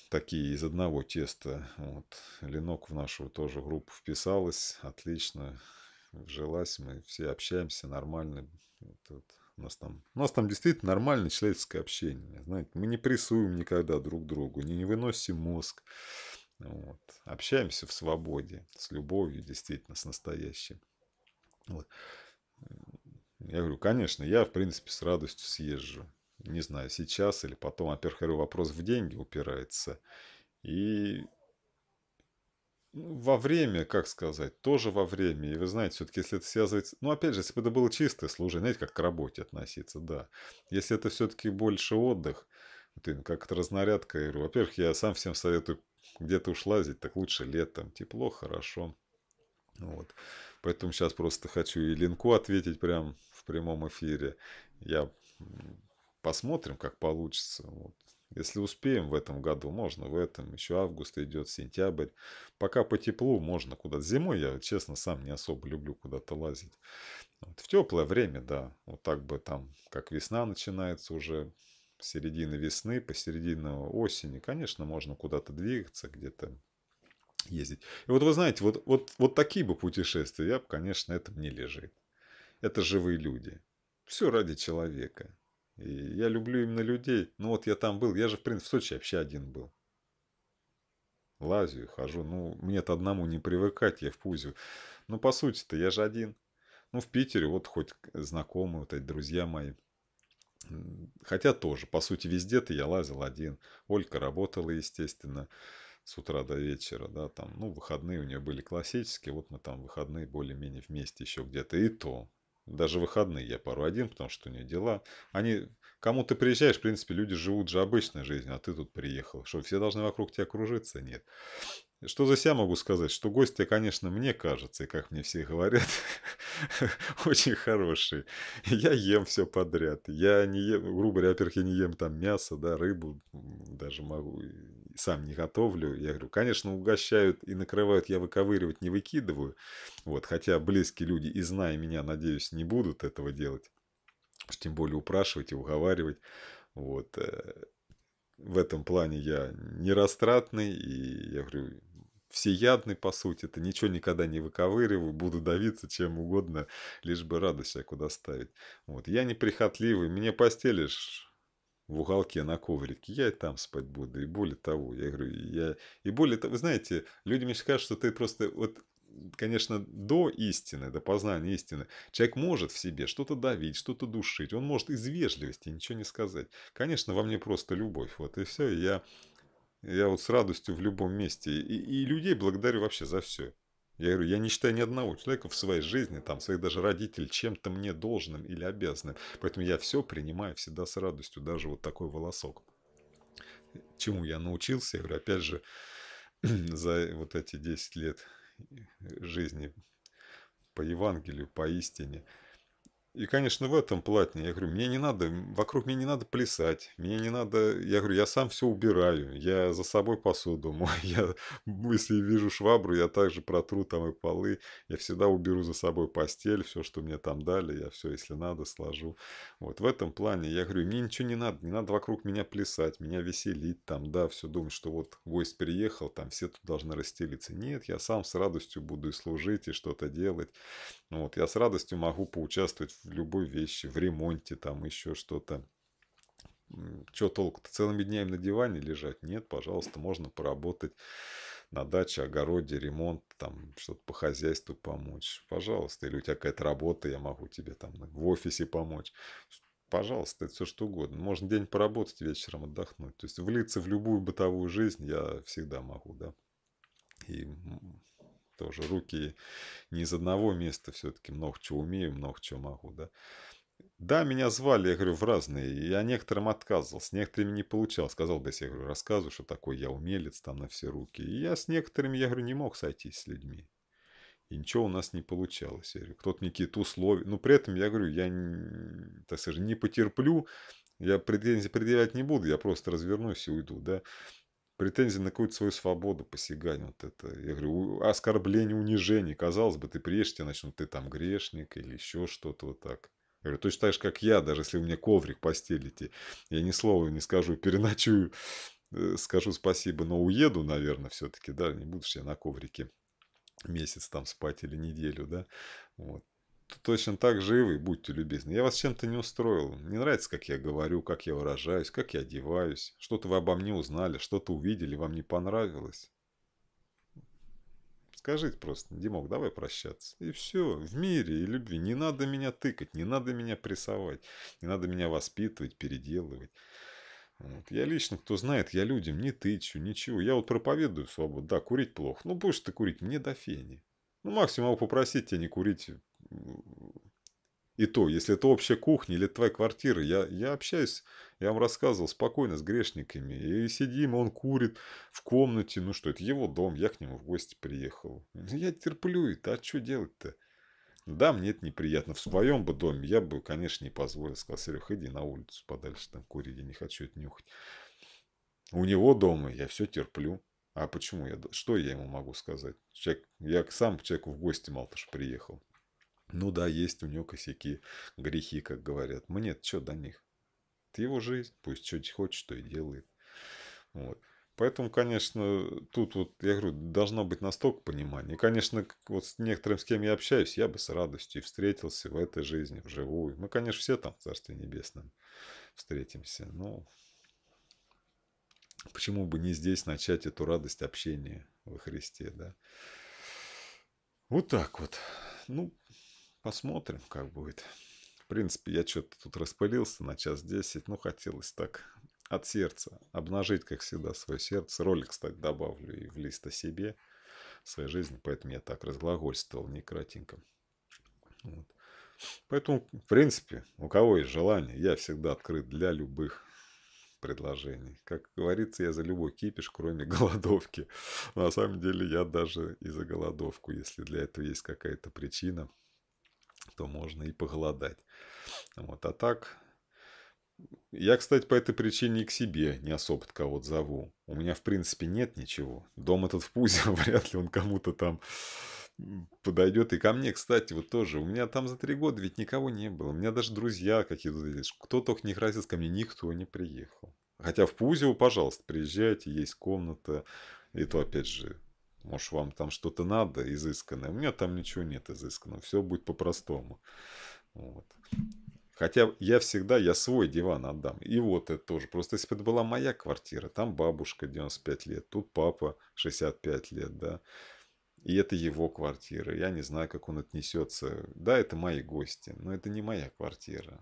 такие из одного теста. Вот. Ленок в нашу тоже группу вписалась, отлично, вжилась, мы все общаемся нормально. Вот, вот у нас там, у нас там действительно нормальное человеческое общение. Знаете, мы не прессуем никогда друг другу, не, не выносим мозг. Вот. Общаемся в свободе, с любовью, действительно, с настоящим. Вот. Я говорю, конечно, я, в принципе, с радостью съезжу. Не знаю, сейчас или потом. Во-первых, вопрос в деньги упирается. И ну, во время, как сказать, тоже во время. И вы знаете, все-таки, если это связывается... Ну, опять же, если бы это было чистое служение, знаете, как к работе относиться, да. Если это все-таки больше отдых, как это разнарядка, я говорю, во-первых, я сам всем советую где-то уж лазить, так лучше летом, тепло, хорошо. Вот. Поэтому сейчас просто хочу и Линку ответить прям в прямом эфире. Я посмотрим, как получится. Вот. Если успеем в этом году, можно в этом. Еще август идет, сентябрь. Пока по теплу можно куда-то. Зимой я, честно, сам не особо люблю куда-то лазить. Вот. В теплое время, да. Вот так бы там, как весна начинается уже, середины весны, посередине осени, конечно, можно куда-то двигаться, где-то ездить. И вот вы знаете, вот, вот, вот такие бы путешествия, я бы, конечно, это мне лежит. Это живые люди. Все ради человека. И я люблю именно людей. Ну вот я там был, я же, в принципе, в Сочи вообще один был. Лазю, хожу, ну, мне-то одному не привыкать, я в пузю. Ну, по сути-то, я же один. Ну, в Питере вот хоть знакомые, вот эти друзья мои. Хотя тоже, по сути, везде-то я лазил один. Олька работала, естественно, с утра до вечера, да, там, ну, выходные у нее были классические, вот мы там выходные более-менее вместе еще где-то, и то даже выходные я пару один, потому что у нее дела. Они, кому ты приезжаешь, в принципе, люди живут же обычной жизнью, а ты тут приехал. Что, все должны вокруг тебя кружиться? Нет. Что за себя могу сказать? Что гости, конечно, мне кажется, и как мне все говорят, очень хорошие. Я ем все подряд. Я не ем, грубо говоря, во-первых, я не ем там мясо, да, рыбу даже могу сам не готовлю. Я говорю, конечно, угощают и накрывают, я выковыривать не выкидываю. Вот, хотя близкие люди и зная меня, надеюсь, не будут этого делать. Уж тем более упрашивать и уговаривать. Вот. Э, в этом плане я не растратный и я говорю, всеядный, по сути, это ничего никогда не выковыриваю, буду давиться чем угодно, лишь бы радость куда ставить, Вот. Я неприхотливый, мне постелишь, в уголке на коврике, я и там спать буду. И более того, я говорю, я... И более того, вы знаете, люди мне скажут, что ты просто... Вот конечно, до истины, до познания истины, человек может в себе что-то давить, что-то душить. Он может из вежливости ничего не сказать. Конечно, во мне просто любовь. Вот и все. я, я вот с радостью в любом месте. И, и людей благодарю вообще за все. Я говорю, я не считаю ни одного человека в своей жизни, там, своих даже родителей, чем-то мне должным или обязанным. Поэтому я все принимаю всегда с радостью, даже вот такой волосок. Чему я научился, я говорю, опять же, за вот эти 10 лет жизни по Евангелию, по истине – и, конечно, в этом платне. Я говорю, мне не надо, вокруг меня не надо плясать. Мне не надо, я говорю, я сам все убираю. Я за собой посуду мою. Я, если вижу швабру, я также протру там и полы. Я всегда уберу за собой постель, все, что мне там дали. Я все, если надо, сложу. Вот в этом плане я говорю, мне ничего не надо. Не надо вокруг меня плясать, меня веселить там, да, все думать, что вот гость приехал, там все тут должны расстелиться. Нет, я сам с радостью буду и служить, и что-то делать. Вот, я с радостью могу поучаствовать в в любой вещи, в ремонте, там еще что-то. Че толку-то целыми днями на диване лежать? Нет, пожалуйста, можно поработать на даче, огороде, ремонт, там что-то по хозяйству помочь. Пожалуйста, или у тебя какая-то работа, я могу тебе там в офисе помочь. Пожалуйста, это все что угодно. Можно день поработать, вечером отдохнуть. То есть влиться в любую бытовую жизнь я всегда могу, да. И тоже руки не из одного места, все-таки много чего умею, много чего могу, да. Да, меня звали, я говорю, в разные. Я некоторым отказывался, некоторыми не получал. Сказал бы, я говорю, рассказываю, что такой я умелец там на все руки. И я с некоторыми, я говорю, не мог сойтись с людьми. И ничего у нас не получалось. Я говорю, кто-то мне какие-то условия. Но ну, при этом я говорю, я, так скажем, не потерплю, я претензий предъявлять не буду, я просто развернусь и уйду, да претензии на какую-то свою свободу посягание вот это. Я говорю, оскорбление, унижение. Казалось бы, ты приедешь, тебе начнут, ты там грешник или еще что-то вот так. Я говорю, точно так же, как я, даже если у меня коврик постелите, я ни слова не скажу, переночую, э, скажу спасибо, но уеду, наверное, все-таки, да, не буду я на коврике месяц там спать или неделю, да, вот, точно так же и вы, будьте любезны. Я вас чем-то не устроил. Не нравится, как я говорю, как я выражаюсь, как я одеваюсь. Что-то вы обо мне узнали, что-то увидели, вам не понравилось. Скажите просто, Димок, давай прощаться. И все, в мире и любви. Не надо меня тыкать, не надо меня прессовать, не надо меня воспитывать, переделывать. Вот. Я лично, кто знает, я людям не тычу, ничего. Я вот проповедую свободу. Да, курить плохо. Ну, будешь ты курить, мне до фени. Ну, максимум а попросить тебя а не курить и то, если это общая кухня или твоя квартира, я, я общаюсь, я вам рассказывал спокойно с грешниками. И сидим, он курит в комнате. Ну что, это его дом, я к нему в гости приехал. Ну, я терплю это, а что делать-то? Да, мне это неприятно. В своем бы доме я бы, конечно, не позволил. Сказал, Серег, иди на улицу подальше, там курить, я не хочу это нюхать. У него дома я все терплю. А почему я, что я ему могу сказать? Человек, я сам к человеку в гости мало что приехал. Ну да, есть у него косяки, грехи, как говорят. Мне «Ну что до них? Это его жизнь, пусть что хочет, что и делает. Вот. Поэтому, конечно, тут вот, я говорю, должно быть настолько понимание. конечно, вот с некоторым, с кем я общаюсь, я бы с радостью встретился в этой жизни, вживую. Мы, конечно, все там в Царстве Небесном встретимся. Но почему бы не здесь начать эту радость общения во Христе, да? Вот так вот. Ну, посмотрим, как будет. В принципе, я что-то тут распылился на час 10, ну, хотелось так от сердца обнажить, как всегда, свое сердце. Ролик, кстати, добавлю и в лист о себе, в своей жизни, поэтому я так разглагольствовал, не кратенько. Вот. Поэтому, в принципе, у кого есть желание, я всегда открыт для любых предложений. Как говорится, я за любой кипиш, кроме голодовки. На самом деле, я даже и за голодовку, если для этого есть какая-то причина то можно и поголодать. Вот, а так... Я, кстати, по этой причине и к себе не особо кого-то зову. У меня, в принципе, нет ничего. Дом этот в пузе, вряд ли он кому-то там подойдет. И ко мне, кстати, вот тоже. У меня там за три года ведь никого не было. У меня даже друзья какие-то... Кто только не красит ко мне, никто не приехал. Хотя в Пузево, пожалуйста, приезжайте, есть комната. И то, опять же, может, вам там что-то надо изысканное. У меня там ничего нет изысканного. Все будет по-простому. Вот. Хотя я всегда, я свой диван отдам. И вот это тоже. Просто если бы это была моя квартира, там бабушка 95 лет, тут папа 65 лет, да. И это его квартира. Я не знаю, как он отнесется. Да, это мои гости, но это не моя квартира.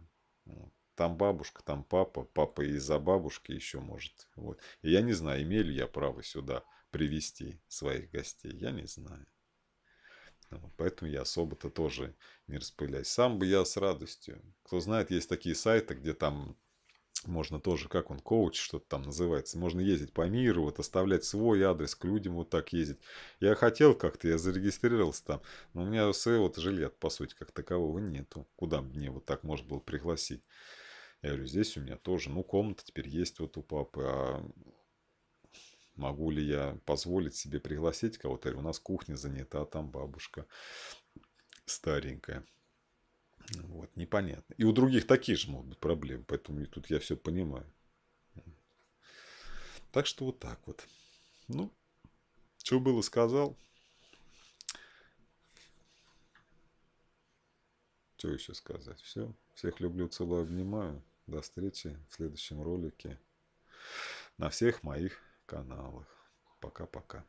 Там бабушка, там папа, папа из-за бабушки еще может. Вот. И я не знаю, имею ли я право сюда привести своих гостей, я не знаю. Поэтому я особо-то тоже не распыляюсь. Сам бы я с радостью. Кто знает, есть такие сайты, где там можно тоже, как он, коуч, что-то там называется. Можно ездить по миру, вот оставлять свой адрес, к людям вот так ездить. Я хотел как-то, я зарегистрировался там, но у меня своего вот жилет, по сути, как такового нету. Куда мне вот так можно было пригласить? Я говорю, здесь у меня тоже, ну, комната теперь есть вот у папы, а могу ли я позволить себе пригласить кого-то, у нас кухня занята, а там бабушка старенькая. Вот, непонятно. И у других такие же могут быть проблемы, поэтому тут я все понимаю. Так что вот так вот. Ну, что было, сказал. Что еще сказать? Все. Всех люблю, целую, обнимаю. До встречи в следующем ролике. На всех моих каналах. Пока-пока.